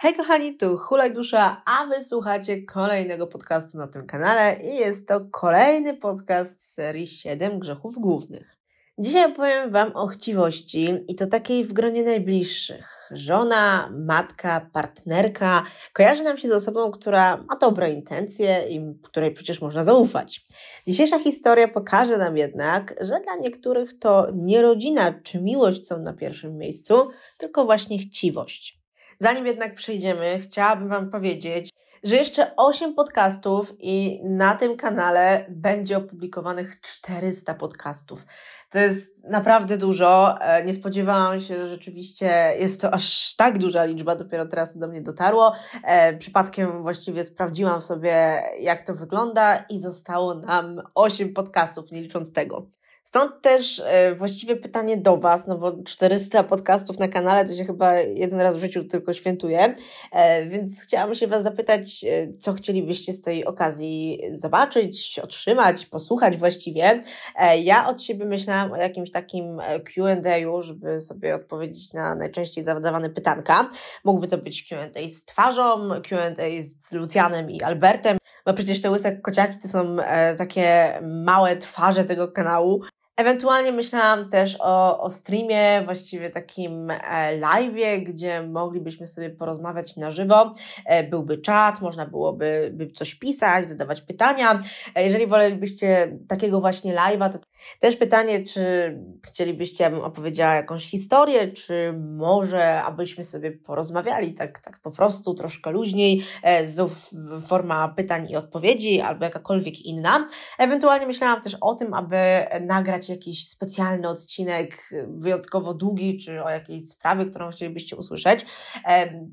Hej kochani, tu Hulaj Dusza, a wysłuchacie kolejnego podcastu na tym kanale i jest to kolejny podcast z serii 7 grzechów głównych. Dzisiaj opowiem Wam o chciwości i to takiej w gronie najbliższych. Żona, matka, partnerka kojarzy nam się z osobą, która ma dobre intencje i której przecież można zaufać. Dzisiejsza historia pokaże nam jednak, że dla niektórych to nie rodzina czy miłość są na pierwszym miejscu, tylko właśnie chciwość. Zanim jednak przejdziemy, chciałabym Wam powiedzieć, że jeszcze 8 podcastów i na tym kanale będzie opublikowanych 400 podcastów. To jest naprawdę dużo. E, nie spodziewałam się, że rzeczywiście jest to aż tak duża liczba, dopiero teraz do mnie dotarło. E, przypadkiem właściwie sprawdziłam sobie, jak to wygląda i zostało nam 8 podcastów, nie licząc tego. Stąd też e, właściwie pytanie do Was, no bo 400 podcastów na kanale to się chyba jeden raz w życiu tylko świętuje, e, więc chciałam się Was zapytać, e, co chcielibyście z tej okazji zobaczyć, otrzymać, posłuchać właściwie. Ja od siebie myślałam o jakimś takim Q&A, żeby sobie odpowiedzieć na najczęściej zadawane pytanka. Mógłby to być Q&A z twarzą, Q&A z Lucjanem i Albertem, bo przecież te łysek kociaki to są takie małe twarze tego kanału, Ewentualnie myślałam też o, o streamie, właściwie takim e, live'ie, gdzie moglibyśmy sobie porozmawiać na żywo. E, byłby czat, można byłoby by coś pisać, zadawać pytania. E, jeżeli wolelibyście takiego właśnie live'a, to też pytanie, czy chcielibyście, abym opowiedziała jakąś historię, czy może abyśmy sobie porozmawiali tak, tak po prostu, troszkę luźniej, z forma pytań i odpowiedzi albo jakakolwiek inna. Ewentualnie myślałam też o tym, aby nagrać jakiś specjalny odcinek, y, wyjątkowo długi, czy o jakiejś sprawie, którą chcielibyście usłyszeć.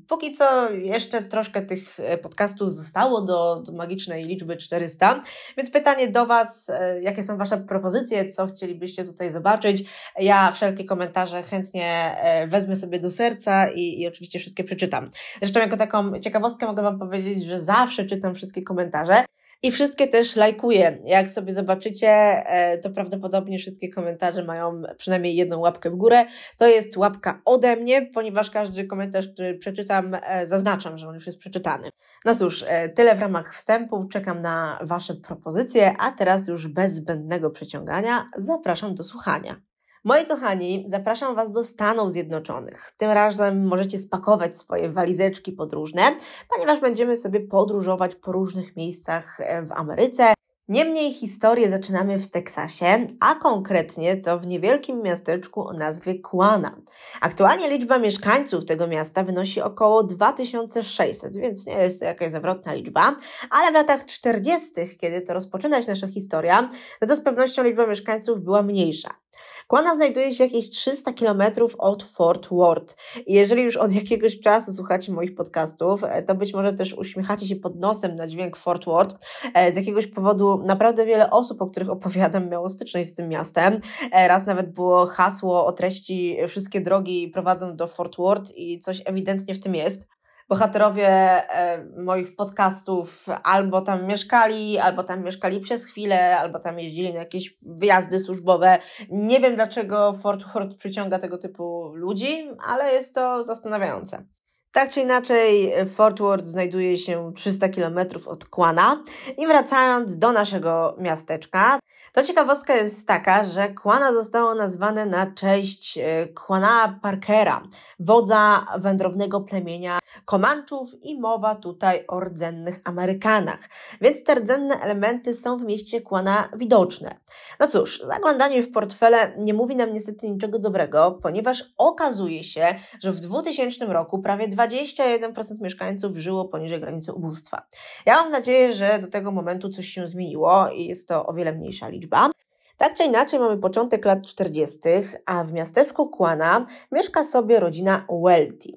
Póki co jeszcze troszkę tych e, podcastów zostało do, do magicznej liczby 400, więc pytanie do Was, e, jakie są Wasze propozycje, co chcielibyście tutaj zobaczyć. Ja wszelkie komentarze chętnie e, wezmę sobie do serca i, i oczywiście wszystkie przeczytam. Zresztą jako taką ciekawostkę mogę Wam powiedzieć, że zawsze czytam wszystkie komentarze, i wszystkie też lajkuję. Jak sobie zobaczycie, e, to prawdopodobnie wszystkie komentarze mają przynajmniej jedną łapkę w górę. To jest łapka ode mnie, ponieważ każdy komentarz, który przeczytam, e, zaznaczam, że on już jest przeczytany. No cóż, e, tyle w ramach wstępu. Czekam na Wasze propozycje, a teraz już bez zbędnego przeciągania zapraszam do słuchania. Moi kochani, zapraszam Was do Stanów Zjednoczonych. Tym razem możecie spakować swoje walizeczki podróżne, ponieważ będziemy sobie podróżować po różnych miejscach e, w Ameryce. Niemniej historię zaczynamy w Teksasie, a konkretnie to w niewielkim miasteczku o nazwie Kłana. Aktualnie liczba mieszkańców tego miasta wynosi około 2600, więc nie jest to jakaś zawrotna liczba, ale w latach 40., kiedy to rozpoczynać nasza historia, no to z pewnością liczba mieszkańców była mniejsza. Kłana znajduje się jakieś 300 km od Fort Worth. Jeżeli już od jakiegoś czasu słuchacie moich podcastów, e, to być może też uśmiechacie się pod nosem na dźwięk Fort Worth. E, z jakiegoś powodu naprawdę wiele osób, o których opowiadam, miało styczność z tym miastem. E, raz nawet było hasło o treści wszystkie drogi prowadzą do Fort Worth i coś ewidentnie w tym jest bohaterowie e, moich podcastów albo tam mieszkali, albo tam mieszkali przez chwilę, albo tam jeździli na jakieś wyjazdy służbowe. Nie wiem dlaczego Fort Ford przyciąga tego typu ludzi, ale jest to zastanawiające. Tak czy inaczej, Fort Worth znajduje się 300 km od Kłana i wracając do naszego miasteczka, to ciekawostka jest taka, że Kłana zostało nazwane na cześć e, Kłana Parkera, wodza wędrownego plemienia Komanczów i mowa tutaj o rdzennych Amerykanach. Więc te rdzenne elementy są w mieście Kłana widoczne. No cóż, zaglądanie w portfele nie mówi nam niestety niczego dobrego, ponieważ okazuje się, że w 2000 roku prawie 21% mieszkańców żyło poniżej granicy ubóstwa. Ja mam nadzieję, że do tego momentu coś się zmieniło i jest to o wiele mniejsza liczba. liczba Tak czy inaczej mamy początek lat 40., a w miasteczku Kłana mieszka sobie rodzina Welty.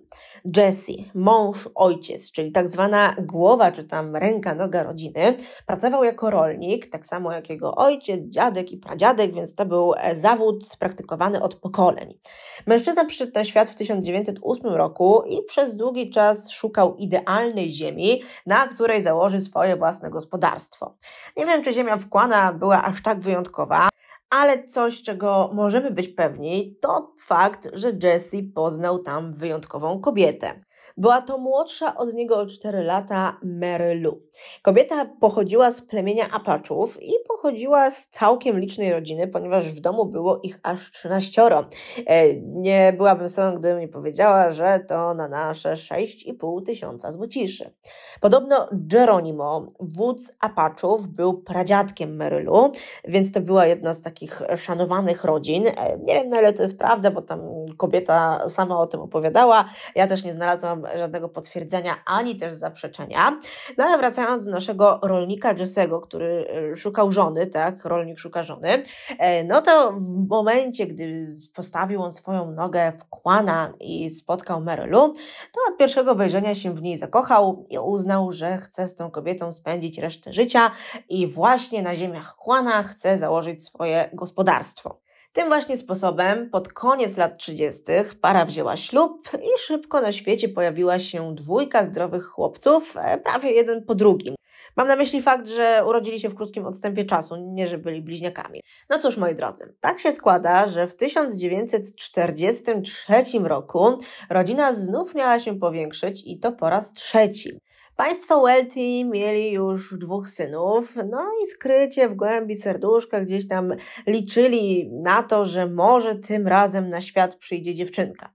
Jesse, mąż, ojciec, czyli tak zwana głowa czy tam ręka, noga rodziny, pracował jako rolnik, tak samo jak jego ojciec, dziadek i pradziadek, więc to był e, zawód praktykowany od pokoleń. Mężczyzna przyszedł na świat w 1908 roku i przez długi czas szukał idealnej ziemi, na której założy swoje własne gospodarstwo. Nie wiem, czy ziemia w Kłana była aż tak wyjątkowa, ale coś, czego możemy być pewni, to fakt, że Jesse poznał tam wyjątkową kobietę. Była to młodsza od niego o 4 lata Mary Lou. Kobieta pochodziła z plemienia Apaczów i pochodziła z całkiem licznej rodziny, ponieważ w domu było ich aż 13. E, nie byłabym sobą, gdybym nie powiedziała, że to na nasze 6,5 tysiąca złociszy. Podobno Jeronimo, wódz Apaczów, był pradziadkiem Mary Lou, więc to była jedna z takich szanowanych rodzin. E, nie wiem na no, ile to jest prawda, bo tam kobieta sama o tym opowiadała. Ja też nie znalazłam żadnego potwierdzenia ani też zaprzeczenia. No ale wracając do naszego rolnika Jessego, który e, szukał żony, tak, rolnik szuka żony, e, no to w momencie, gdy postawił on swoją nogę w kłana i spotkał Merylu, to od pierwszego wejrzenia się w niej zakochał i uznał, że chce z tą kobietą spędzić resztę życia i właśnie na ziemiach kłana chce założyć swoje gospodarstwo. Tym właśnie sposobem pod koniec lat 30. para wzięła ślub i szybko na świecie pojawiła się dwójka zdrowych chłopców, e, prawie jeden po drugim. Mam na myśli fakt, że urodzili się w krótkim odstępie czasu, nie że byli bliźniakami. No cóż, moi drodzy, tak się składa, że w 1943 roku rodzina znów miała się powiększyć i to po raz trzeci. Państwo Welty mieli już dwóch synów, no i skrycie w głębi serduszka gdzieś tam liczyli na to, że może tym razem na świat przyjdzie dziewczynka.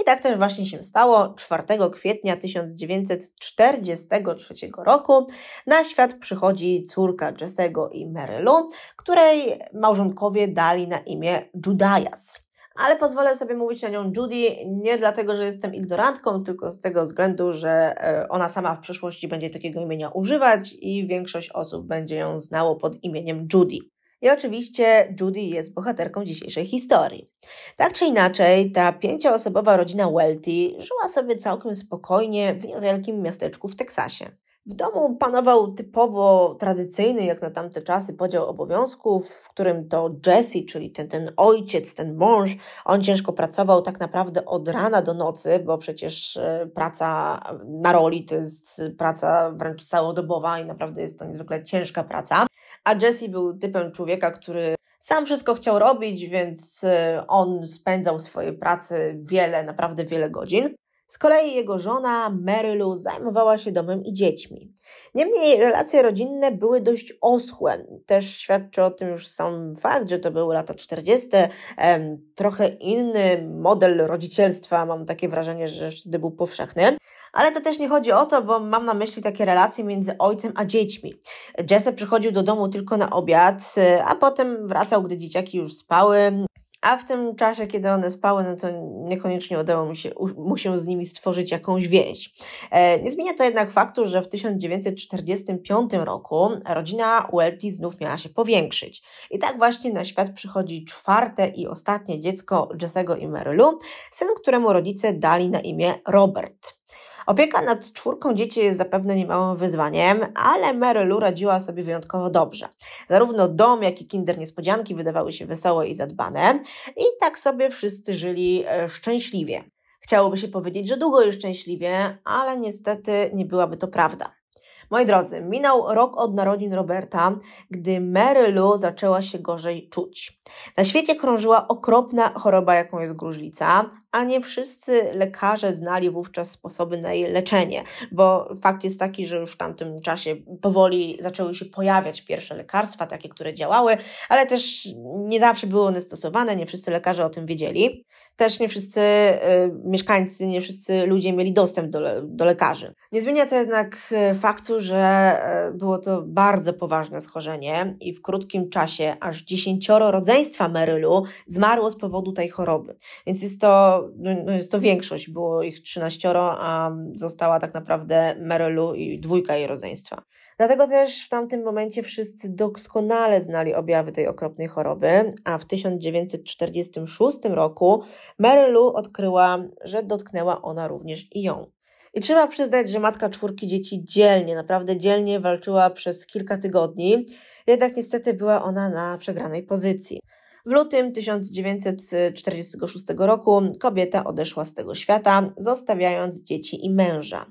I tak też właśnie się stało. 4 kwietnia 1943 roku na świat przychodzi córka Jessego i Marylu, której małżonkowie dali na imię Judias ale pozwolę sobie mówić na nią Judy nie dlatego, że jestem ignorantką, tylko z tego względu, że e, ona sama w przyszłości będzie takiego imienia używać i większość osób będzie ją znało pod imieniem Judy. I oczywiście Judy jest bohaterką dzisiejszej historii. Tak czy inaczej, ta pięcioosobowa rodzina Welty żyła sobie całkiem spokojnie w niewielkim miasteczku w Teksasie. W domu panował typowo tradycyjny, jak na tamte czasy, podział obowiązków, w którym to Jesse, czyli ten, ten ojciec, ten mąż, on ciężko pracował tak naprawdę od rana do nocy, bo przecież e, praca na roli to jest praca wręcz całodobowa i naprawdę jest to niezwykle ciężka praca. A Jesse był typem człowieka, który sam wszystko chciał robić, więc e, on spędzał swoje swojej pracy wiele, naprawdę wiele godzin. Z kolei jego żona Mary Lou zajmowała się domem i dziećmi. Niemniej relacje rodzinne były dość oschłe. Też świadczy o tym już sam fakt, że to były lata 40. Trochę inny model rodzicielstwa, mam takie wrażenie, że wtedy był powszechny. Ale to też nie chodzi o to, bo mam na myśli takie relacje między ojcem a dziećmi. Jesse przychodził do domu tylko na obiad, a potem wracał, gdy dzieciaki już spały a w tym czasie, kiedy one spały, no to niekoniecznie udało mi się, mu się z nimi stworzyć jakąś więź. E, nie zmienia to jednak faktu, że w 1945 roku rodzina Welty znów miała się powiększyć. I tak właśnie na świat przychodzi czwarte i ostatnie dziecko Jessego i Marylu, syn któremu rodzice dali na imię Robert. Opieka nad czwórką dzieci jest zapewne niemałym wyzwaniem, ale Mary Lou radziła sobie wyjątkowo dobrze. Zarówno dom, jak i kinder niespodzianki wydawały się wesołe i zadbane i tak sobie wszyscy żyli e, szczęśliwie. Chciałoby się powiedzieć, że długo już szczęśliwie, ale niestety nie byłaby to prawda. Moi drodzy, minął rok od narodzin Roberta, gdy Mary Lou zaczęła się gorzej czuć. Na świecie krążyła okropna choroba, jaką jest gruźlica, a nie wszyscy lekarze znali wówczas sposoby na jej leczenie, bo fakt jest taki, że już w tamtym czasie powoli zaczęły się pojawiać pierwsze lekarstwa, takie, które działały, ale też nie zawsze były one stosowane, nie wszyscy lekarze o tym wiedzieli. Też nie wszyscy y, mieszkańcy, nie wszyscy ludzie mieli dostęp do, do lekarzy. Nie zmienia to jednak y, faktu, że y, było to bardzo poważne schorzenie i w krótkim czasie aż dziesięcioro rodzajów rodzeństwa Marylu zmarło z powodu tej choroby. Więc jest to, no, no, jest to większość, było ich 13, a została tak naprawdę Marylu i dwójka jej rodzeństwa. Dlatego też w tamtym momencie wszyscy doskonale znali objawy tej okropnej choroby, a w 1946 roku Marylu odkryła, że dotknęła ona również i ją. I trzeba przyznać, że matka czwórki dzieci dzielnie, naprawdę dzielnie walczyła przez kilka tygodni jednak niestety była ona na przegranej pozycji. W lutym 1946 roku kobieta odeszła z tego świata, zostawiając dzieci i męża.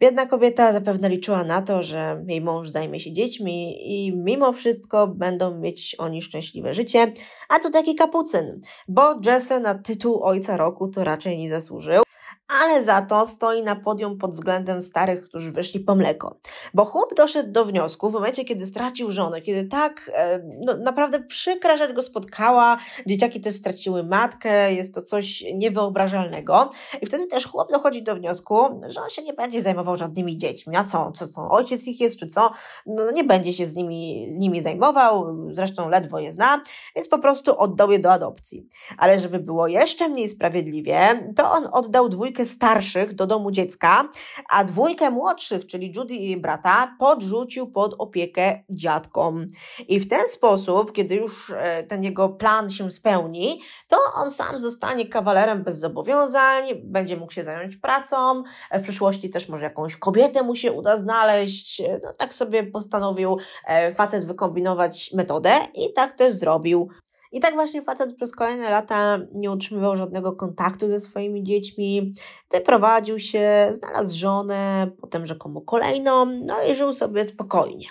Biedna kobieta zapewne liczyła na to, że jej mąż zajmie się dziećmi i mimo wszystko będą mieć oni szczęśliwe życie, a tu taki kapucyn, bo Jesse na tytuł Ojca Roku to raczej nie zasłużył ale za to stoi na podium pod względem starych, którzy wyszli po mleko. Bo chłop doszedł do wniosku w momencie, kiedy stracił żonę, kiedy tak e, no, naprawdę przykra rzecz go spotkała, dzieciaki też straciły matkę, jest to coś niewyobrażalnego. I wtedy też chłop dochodzi do wniosku, że on się nie będzie zajmował żadnymi dziećmi. A co, co, co ojciec ich jest, czy co? No, no nie będzie się z nimi, nimi zajmował, zresztą ledwo je zna, więc po prostu oddał je do adopcji. Ale żeby było jeszcze mniej sprawiedliwie, to on oddał dwójkę dwójkę starszych do domu dziecka, a dwójkę młodszych, czyli Judy i jej brata, podrzucił pod opiekę dziadkom. I w ten sposób, kiedy już e, ten jego plan się spełni, to on sam zostanie kawalerem bez zobowiązań, będzie mógł się zająć pracą, w przyszłości też może jakąś kobietę mu się uda znaleźć. E, no tak sobie postanowił e, facet wykombinować metodę i tak też zrobił. I tak właśnie facet przez kolejne lata nie utrzymywał żadnego kontaktu ze swoimi dziećmi, wyprowadził się, znalazł żonę, potem rzekomo kolejną, no i żył sobie spokojnie.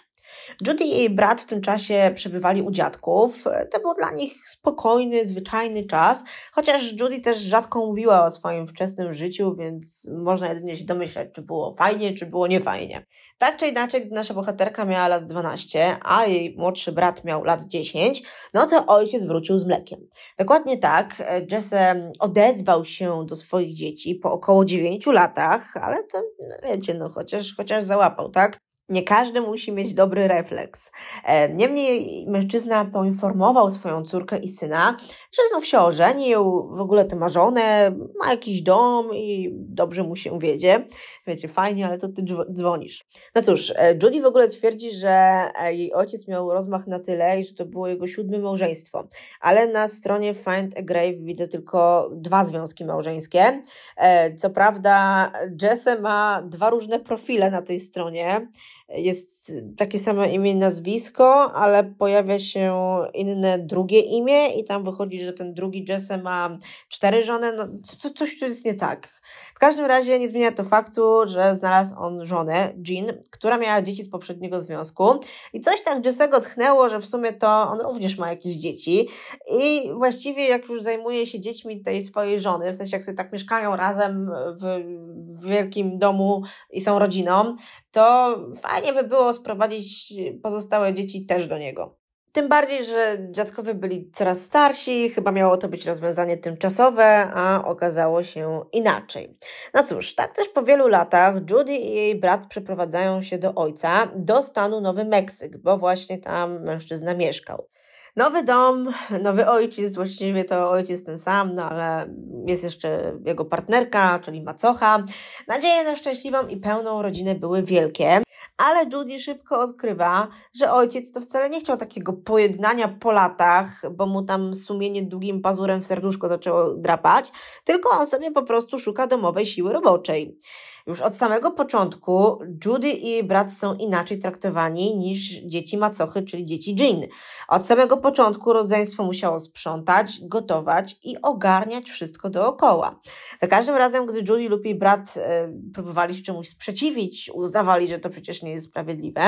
Judy i jej brat w tym czasie przebywali u dziadków. To był dla nich spokojny, zwyczajny czas, chociaż Judy też rzadko mówiła o swoim wczesnym życiu, więc można jedynie się domyślać, czy było fajnie, czy było niefajnie. Tak czy inaczej, gdy nasza bohaterka miała lat 12, a jej młodszy brat miał lat 10, no to ojciec wrócił z mlekiem. Dokładnie tak, e, Jesse odezwał się do swoich dzieci po około 9 latach, ale to, no wiecie, no chociaż, chociaż załapał, tak? Nie każdy musi mieć dobry refleks. Niemniej mężczyzna poinformował swoją córkę i syna, że znów się ożenił, w ogóle to ma żonę, ma jakiś dom i dobrze mu się wiedzie. Wiecie, fajnie, ale to ty dzwonisz. No cóż, e, Judy w ogóle twierdzi, że e, jej ojciec miał rozmach na tyle i że to było jego siódme małżeństwo. Ale na stronie Find a Grave widzę tylko dwa związki małżeńskie. E, co prawda Jesse ma dwa różne profile na tej stronie, jest takie samo imię, nazwisko, ale pojawia się inne drugie imię i tam wychodzi, że ten drugi Jesse ma cztery żony, no co, coś tu jest nie tak. W każdym razie nie zmienia to faktu, że znalazł on żonę, Jean, która miała dzieci z poprzedniego związku i coś tak Jessego tchnęło, że w sumie to on również ma jakieś dzieci i właściwie jak już zajmuje się dziećmi tej swojej żony, w sensie jak sobie tak mieszkają razem w, w wielkim domu i są rodziną, to fajnie by było sprowadzić pozostałe dzieci też do niego. Tym bardziej, że dziadkowie byli coraz starsi, chyba miało to być rozwiązanie tymczasowe, a okazało się inaczej. No cóż, tak też po wielu latach Judy i jej brat przeprowadzają się do ojca, do stanu Nowy Meksyk, bo właśnie tam mężczyzna mieszkał. Nowy dom, nowy ojciec, właściwie to ojciec ten sam, no ale jest jeszcze jego partnerka, czyli macocha. Nadzieje na szczęśliwą i pełną rodzinę były wielkie, ale Judy szybko odkrywa, że ojciec to wcale nie chciał takiego pojednania po latach, bo mu tam sumienie długim pazurem w serduszko zaczęło drapać, tylko on sobie po prostu szuka domowej siły roboczej. Już od samego początku Judy i jej brat są inaczej traktowani niż dzieci macochy, czyli dzieci Jean. Od samego początku rodzeństwo musiało sprzątać, gotować i ogarniać wszystko dookoła. Za każdym razem, gdy Judy lub jej brat e, próbowali się czemuś sprzeciwić, uznawali, że to przecież nie jest sprawiedliwe,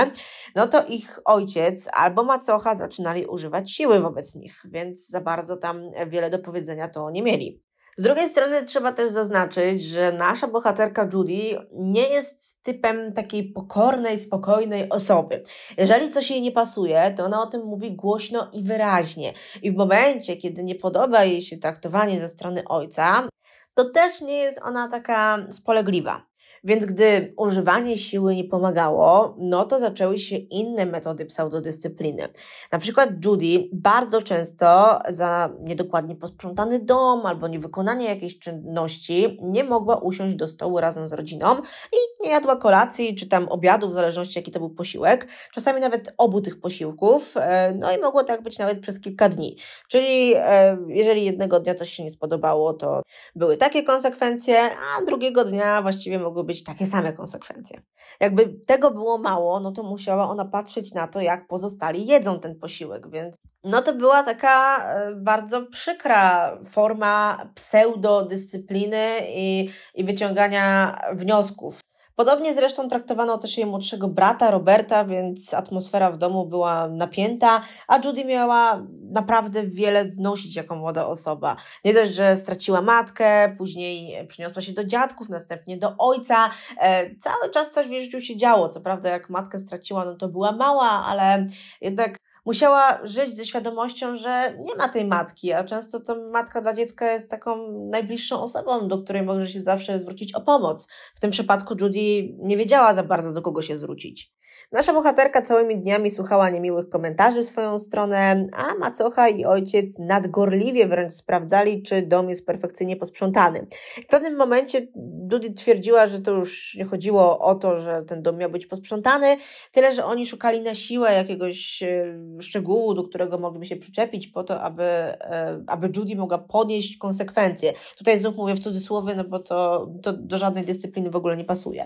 no to ich ojciec albo macocha zaczynali używać siły wobec nich, więc za bardzo tam wiele do powiedzenia to nie mieli. Z drugiej strony trzeba też zaznaczyć, że nasza bohaterka Judy nie jest typem takiej pokornej, spokojnej osoby. Jeżeli coś jej nie pasuje, to ona o tym mówi głośno i wyraźnie. I w momencie, kiedy nie podoba jej się traktowanie ze strony ojca, to też nie jest ona taka spolegliwa. Więc gdy używanie siły nie pomagało, no to zaczęły się inne metody pseudodyscypliny. Na przykład Judy bardzo często za niedokładnie posprzątany dom albo niewykonanie jakiejś czynności nie mogła usiąść do stołu razem z rodziną i nie jadła kolacji czy tam obiadu, w zależności jaki to był posiłek, czasami nawet obu tych posiłków, e, no i mogło tak być nawet przez kilka dni. Czyli e, jeżeli jednego dnia coś się nie spodobało, to były takie konsekwencje, a drugiego dnia właściwie mogły być takie same konsekwencje. Jakby tego było mało, no to musiała ona patrzeć na to, jak pozostali jedzą ten posiłek, więc no to była taka e, bardzo przykra forma pseudodyscypliny i, i wyciągania wniosków Podobnie zresztą traktowano też jej młodszego brata Roberta, więc atmosfera w domu była napięta, a Judy miała naprawdę wiele znosić jako młoda osoba. Nie dość, że straciła matkę, później przyniosła się do dziadków, następnie do ojca. E, cały czas coś w jej życiu się działo. Co prawda, jak matkę straciła, no to była mała, ale jednak musiała żyć ze świadomością, że nie ma tej matki, a często to matka dla dziecka jest taką najbliższą osobą, do której może się zawsze zwrócić o pomoc. W tym przypadku Judy nie wiedziała za bardzo, do kogo się zwrócić. Nasza bohaterka całymi dniami słuchała niemiłych komentarzy w swoją stronę, a macocha i ojciec nadgorliwie wręcz sprawdzali, czy dom jest perfekcyjnie posprzątany. W pewnym momencie Judy twierdziła, że to już nie chodziło o to, że ten dom miał być posprzątany, tyle, że oni szukali na siłę jakiegoś e, szczegółu, do którego mogliby się przyczepić po to, aby, e, aby Judy mogła podnieść konsekwencje. Tutaj znów mówię w cudzysłowie, no bo to, to do żadnej dyscypliny w ogóle nie pasuje.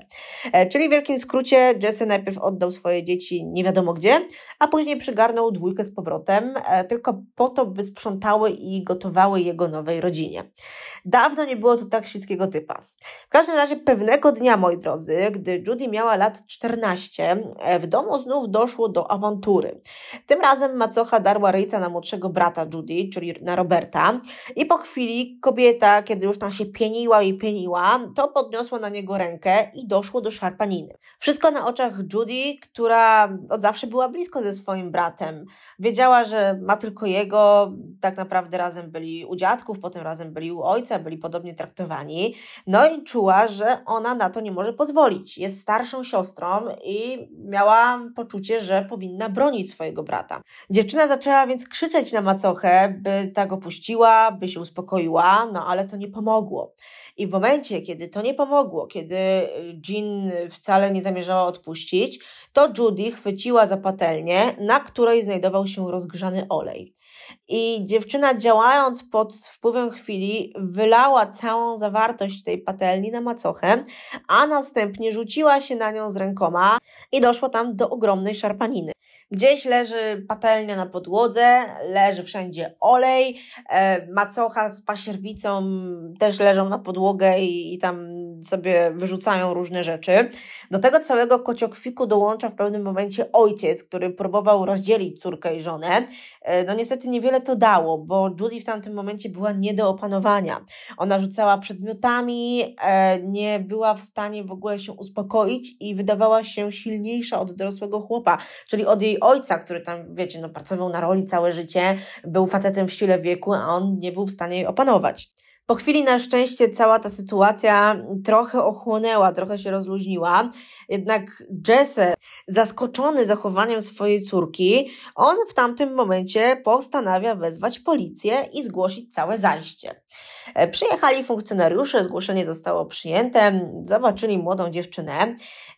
E, czyli w wielkim skrócie Jesse najpierw oddał swoje dzieci nie wiadomo gdzie, a później przygarnął dwójkę z powrotem, e, tylko po to, by sprzątały i gotowały jego nowej rodzinie. Dawno nie było to tak śliskiego typa. W każdym razie pewnego dnia, moi drodzy, gdy Judy miała lat 14, e, w domu znów doszło do awantury. Tym razem macocha darła ryjca na młodszego brata Judy, czyli na Roberta, i po chwili kobieta, kiedy już tam się pieniła i pieniła, to podniosła na niego rękę i doszło do szarpaniny. Wszystko na oczach Judy, która od zawsze była blisko ze swoim bratem. Wiedziała, że ma tylko jego, tak naprawdę razem byli u dziadków, potem razem byli u ojca, byli podobnie traktowani. No i czuła, że ona na to nie może pozwolić. Jest starszą siostrą i miała poczucie, że powinna bronić swojego brata. Dziewczyna zaczęła więc krzyczeć na macochę, by ta go puściła, by się uspokoiła, no ale to nie pomogło. I w momencie, kiedy to nie pomogło, kiedy y, Jean wcale nie zamierzała odpuścić, to Judy chwyciła za patelnię, na której znajdował się rozgrzany olej. I dziewczyna działając pod wpływem chwili wylała całą zawartość tej patelni na macochę, a następnie rzuciła się na nią z rękoma i doszło tam do ogromnej szarpaniny. Gdzieś leży patelnia na podłodze, leży wszędzie olej, e, macocha z pasierbicą też leżą na podłogę i, i tam sobie wyrzucają różne rzeczy. Do tego całego kociokwiku dołącza w pewnym momencie ojciec, który próbował rozdzielić córkę i żonę, E, no niestety niewiele to dało, bo Judy w tamtym momencie była nie do opanowania. Ona rzucała przedmiotami, e, nie była w stanie w ogóle się uspokoić i wydawała się silniejsza od dorosłego chłopa, czyli od jej ojca, który tam, wiecie, no, pracował na roli całe życie, był facetem w sile wieku, a on nie był w stanie jej opanować. Po chwili na szczęście cała ta sytuacja trochę ochłonęła, trochę się rozluźniła. Jednak Jesse, zaskoczony zachowaniem swojej córki, on w tamtym momencie postanawia wezwać policję i zgłosić całe zajście. E, przyjechali funkcjonariusze, zgłoszenie zostało przyjęte, zobaczyli młodą dziewczynę.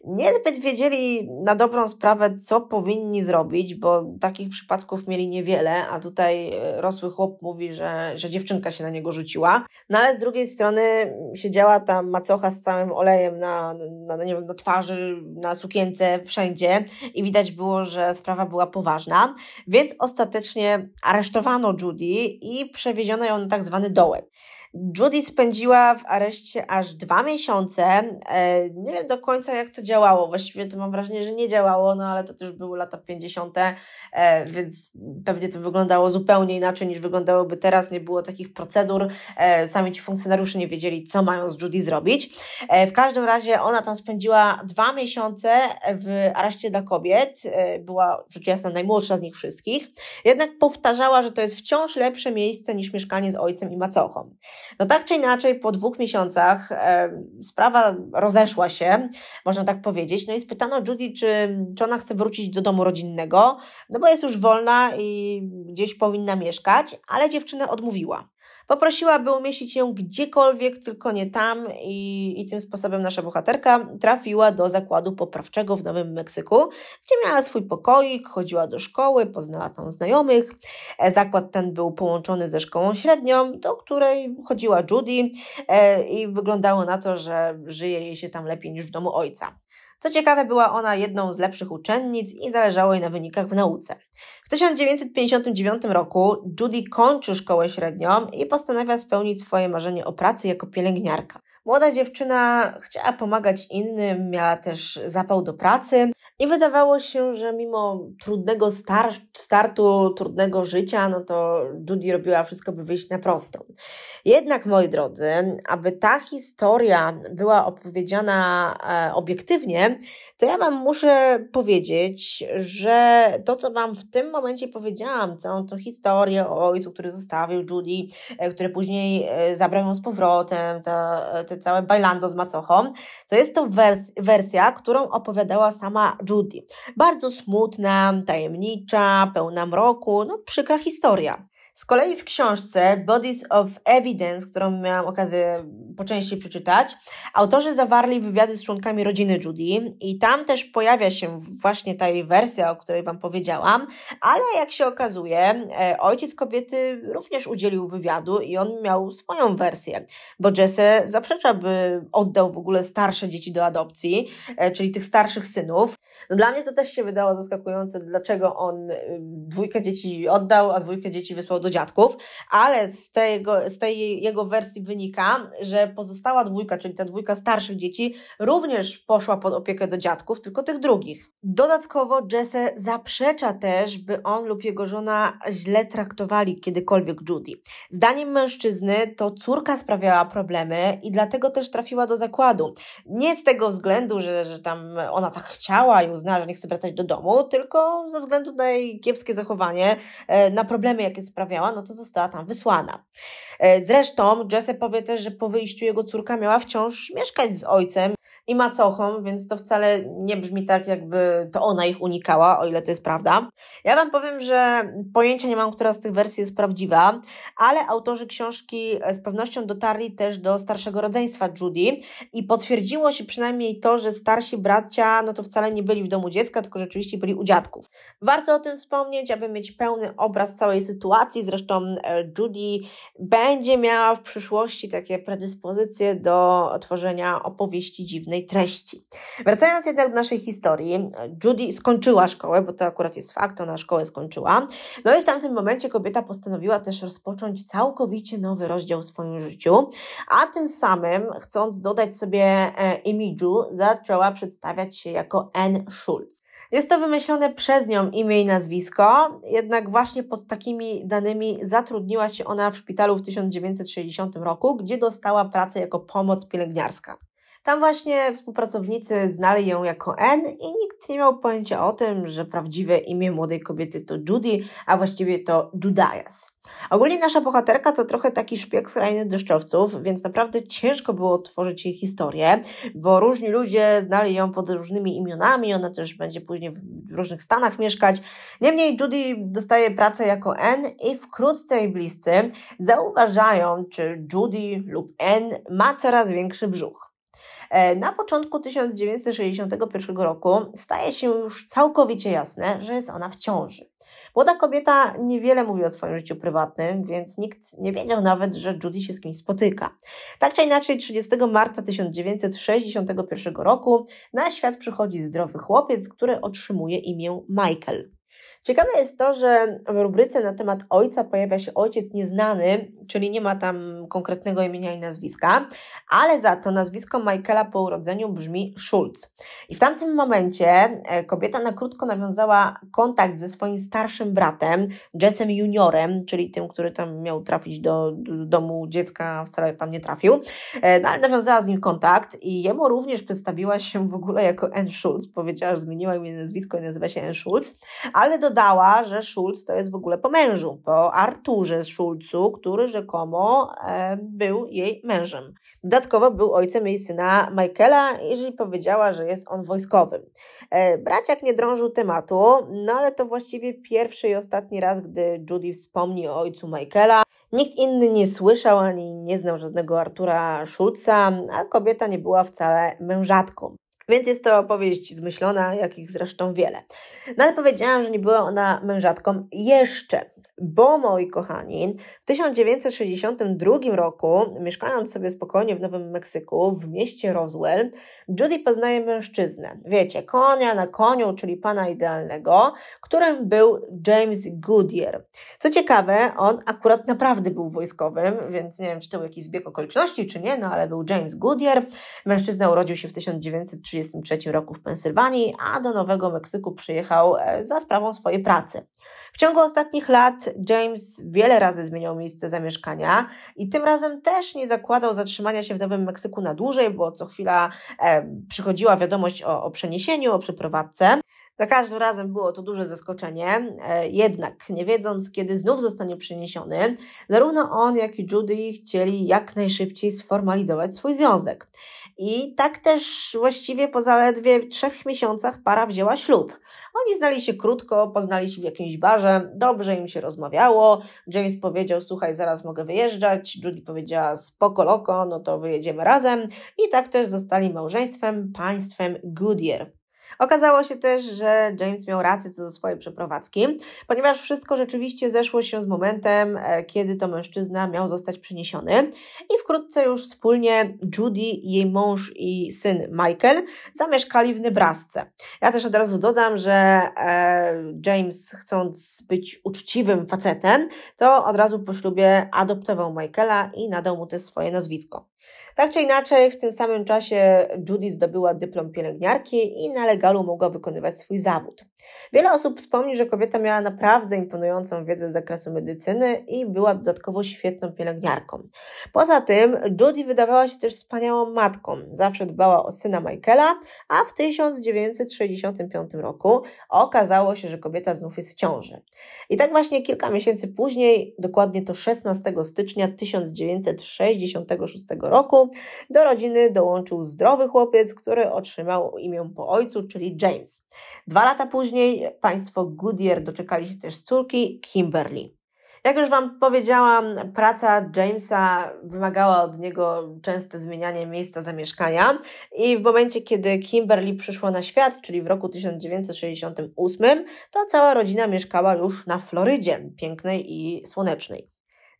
Niezbyt wiedzieli na dobrą sprawę, co powinni zrobić, bo takich przypadków mieli niewiele, a tutaj e, rosły chłop mówi, że, że dziewczynka się na niego rzuciła. No ale z drugiej strony siedziała ta macocha z całym olejem na, na, na nie wiem, na twarzy, na sukience, wszędzie i widać było, że sprawa była poważna, więc ostatecznie aresztowano Judy i przewieziono ją na tak zwany dołek. Judy spędziła w areszcie aż dwa miesiące. E, nie wiem do końca, jak to działało. Właściwie to mam wrażenie, że nie działało, no ale to też były lata 50., e, więc pewnie to wyglądało zupełnie inaczej niż wyglądałoby teraz. Nie było takich procedur. E, sami ci funkcjonariusze nie wiedzieli, co mają z Judy zrobić. W każdym razie ona tam spędziła dwa miesiące w areszcie dla kobiet. Była rzecz jasna najmłodsza z nich wszystkich. Jednak powtarzała, że to jest wciąż lepsze miejsce niż mieszkanie z ojcem i macochą. No tak czy inaczej, po dwóch miesiącach e, sprawa rozeszła się, można tak powiedzieć, no i spytano Judy, czy, czy ona chce wrócić do domu rodzinnego, no bo jest już wolna i gdzieś powinna mieszkać, ale dziewczyna odmówiła. Poprosiła, by umieścić ją gdziekolwiek, tylko nie tam, i, i tym sposobem nasza bohaterka trafiła do zakładu poprawczego w Nowym Meksyku, gdzie miała swój pokoik, chodziła do szkoły, poznała tam znajomych. E, zakład ten był połączony ze szkołą średnią, do której chodziła Judy, e, i wyglądało na to, że żyje jej się tam lepiej niż w domu ojca. Co ciekawe, była ona jedną z lepszych uczennic i zależało jej na wynikach w nauce. W 1959 roku Judy kończy szkołę średnią i postanawia spełnić swoje marzenie o pracy jako pielęgniarka. Młoda dziewczyna chciała pomagać innym, miała też zapał do pracy, i wydawało się, że mimo trudnego star startu, trudnego życia, no to Judy robiła wszystko, by wyjść na prostą. Jednak, moi drodzy, aby ta historia była opowiedziana e, obiektywnie, to ja Wam muszę powiedzieć, że to, co Wam w tym momencie powiedziałam, całą tą historię o ojcu, który zostawił Judy, e, który później e, zabrał ją z powrotem, to e, te całe bailando z macochą, to jest to wers wersja, którą opowiadała sama Judy. Bardzo smutna, tajemnicza, pełna mroku, no przykra historia. Z kolei w książce Bodies of Evidence, którą miałam okazję po części przeczytać, autorzy zawarli wywiady z członkami rodziny Judy i tam też pojawia się właśnie ta jej wersja, o której Wam powiedziałam, ale jak się okazuje, e, ojciec kobiety również udzielił wywiadu i on miał swoją wersję, bo Jesse zaprzecza, by oddał w ogóle starsze dzieci do adopcji, e, czyli tych starszych synów. No dla mnie to też się wydało zaskakujące, dlaczego on y, dwójkę dzieci oddał, a dwójkę dzieci wysłał do dziadków, ale z, tego, z tej jego wersji wynika, że pozostała dwójka, czyli ta dwójka starszych dzieci, również poszła pod opiekę do dziadków, tylko tych drugich. Dodatkowo Jesse zaprzecza też, by on lub jego żona źle traktowali kiedykolwiek Judy. Zdaniem mężczyzny to córka sprawiała problemy i dlatego też trafiła do zakładu. Nie z tego względu, że, że tam ona tak chciała i uznała, że nie chce wracać do domu, tylko ze względu na jej kiepskie zachowanie, e, na problemy, jakie sprawia miała, no to została tam wysłana. E, zresztą Jesse powie też, że po wyjściu jego córka miała wciąż mieszkać z ojcem i macochą, więc to wcale nie brzmi tak, jakby to ona ich unikała, o ile to jest prawda. Ja Wam powiem, że pojęcia nie mam, która z tych wersji jest prawdziwa, ale autorzy książki e, z pewnością dotarli też do starszego rodzeństwa Judy i potwierdziło się przynajmniej to, że starsi bracia no to wcale nie byli w domu dziecka, tylko rzeczywiście byli u dziadków. Warto o tym wspomnieć, aby mieć pełny obraz całej sytuacji, zresztą e, Judy będzie miała w przyszłości takie predyspozycje do tworzenia opowieści dziwnych treści. Wracając jednak do naszej historii, Judy skończyła szkołę, bo to akurat jest fakt, ona szkołę skończyła. No i w tamtym momencie kobieta postanowiła też rozpocząć całkowicie nowy rozdział w swoim życiu, a tym samym, chcąc dodać sobie e, imidżu, zaczęła przedstawiać się jako Anne Schulz. Jest to wymyślone przez nią imię i nazwisko, jednak właśnie pod takimi danymi zatrudniła się ona w szpitalu w 1960 roku, gdzie dostała pracę jako pomoc pielęgniarska. Tam właśnie współpracownicy znali ją jako N i nikt nie miał pojęcia o tym, że prawdziwe imię młodej kobiety to Judy, a właściwie to Judias. Ogólnie nasza bohaterka to trochę taki szpieg z krainy deszczowców, więc naprawdę ciężko było tworzyć jej historię, bo różni ludzie znali ją pod różnymi imionami, ona też będzie później w różnych stanach mieszkać. Niemniej Judy dostaje pracę jako N i wkrótce jej bliscy zauważają, czy Judy lub N ma coraz większy brzuch. E, na początku 1961 roku staje się już całkowicie jasne, że jest ona w ciąży. Młoda kobieta niewiele mówi o swoim życiu prywatnym, więc nikt nie wiedział nawet, że Judy się z kimś spotyka. Tak czy inaczej, 30 marca 1961 roku na świat przychodzi zdrowy chłopiec, który otrzymuje imię Michael. Ciekawe jest to, że w rubryce na temat ojca pojawia się ojciec nieznany, czyli nie ma tam konkretnego imienia i nazwiska, ale za to nazwisko Michaela po urodzeniu brzmi Schulz. I w tamtym momencie e, kobieta na krótko nawiązała kontakt ze swoim starszym bratem, Jessem Juniorem, czyli tym, który tam miał trafić do, do domu dziecka, wcale tam nie trafił, e, no, ale nawiązała z nim kontakt i jemu również przedstawiła się w ogóle jako Ann Schulz. Powiedziała, że zmieniła imię nazwisko i nazywa się Ann Schulz, ale do dodała, że Schulz to jest w ogóle po mężu, po Arturze Schulzu, który rzekomo e, był jej mężem. Dodatkowo był ojcem jej syna Michaela, jeżeli powiedziała, że jest on wojskowym. E, braciak nie drążył tematu, no ale to właściwie pierwszy i ostatni raz, gdy Judy wspomni o ojcu Michaela. Nikt inny nie słyszał ani nie znał żadnego Artura Schulza, a kobieta nie była wcale mężatką. Więc jest to opowieść zmyślona, jakich zresztą wiele. No ale powiedziałam, że nie była ona mężatką jeszcze, bo moi kochani, w 1962 roku, mieszkając sobie spokojnie w Nowym Meksyku, w mieście Roswell, Judy poznaje mężczyznę. Wiecie, konia na koniu, czyli pana idealnego, którym był James Goodyear. Co ciekawe, on akurat naprawdę był wojskowym, więc nie wiem, czy to był jakiś zbieg okoliczności, czy nie, no ale był James Goodyear. Mężczyzna urodził się w 1930 1933 roku w Pensylwanii, a do Nowego Meksyku przyjechał e, za sprawą swojej pracy. W ciągu ostatnich lat James wiele razy zmieniał miejsce zamieszkania i tym razem też nie zakładał zatrzymania się w Nowym Meksyku na dłużej, bo co chwila e, przychodziła wiadomość o, o przeniesieniu, o przeprowadzce. Za każdym razem było to duże zaskoczenie, e, jednak nie wiedząc, kiedy znów zostanie przeniesiony, zarówno on, jak i Judy chcieli jak najszybciej sformalizować swój związek. I tak też właściwie po zaledwie trzech miesiącach para wzięła ślub. Oni znali się krótko, poznali się w jakimś barze, dobrze im się rozmawiało. James powiedział: Słuchaj, zaraz mogę wyjeżdżać. Judy powiedziała: Spoko, loko, no to wyjedziemy razem. I tak też zostali małżeństwem, państwem Goodyear. Okazało się też, że James miał rację co do swojej przeprowadzki, ponieważ wszystko rzeczywiście zeszło się z momentem, e, kiedy to mężczyzna miał zostać przeniesiony i wkrótce już wspólnie Judy, jej mąż i syn Michael zamieszkali w Nebrasce. Ja też od razu dodam, że e, James chcąc być uczciwym facetem, to od razu po ślubie adoptował Michaela i nadał mu też swoje nazwisko. Tak czy inaczej, w tym samym czasie Judy zdobyła dyplom pielęgniarki i na legalu mogła wykonywać swój zawód. Wiele osób wspomni, że kobieta miała naprawdę imponującą wiedzę z zakresu medycyny i była dodatkowo świetną pielęgniarką. Poza tym, Judy wydawała się też wspaniałą matką. Zawsze dbała o syna Michaela, a w 1965 roku okazało się, że kobieta znów jest w ciąży. I tak właśnie kilka miesięcy później, dokładnie to 16 stycznia 1966 roku, roku do rodziny dołączył zdrowy chłopiec, który otrzymał imię po ojcu, czyli James. Dwa lata później państwo Goodyear doczekali się też córki Kimberly. Jak już Wam powiedziałam, praca Jamesa wymagała od niego częste zmienianie miejsca zamieszkania i w momencie, kiedy Kimberly przyszła na świat, czyli w roku 1968, to cała rodzina mieszkała już na Florydzie, pięknej i słonecznej.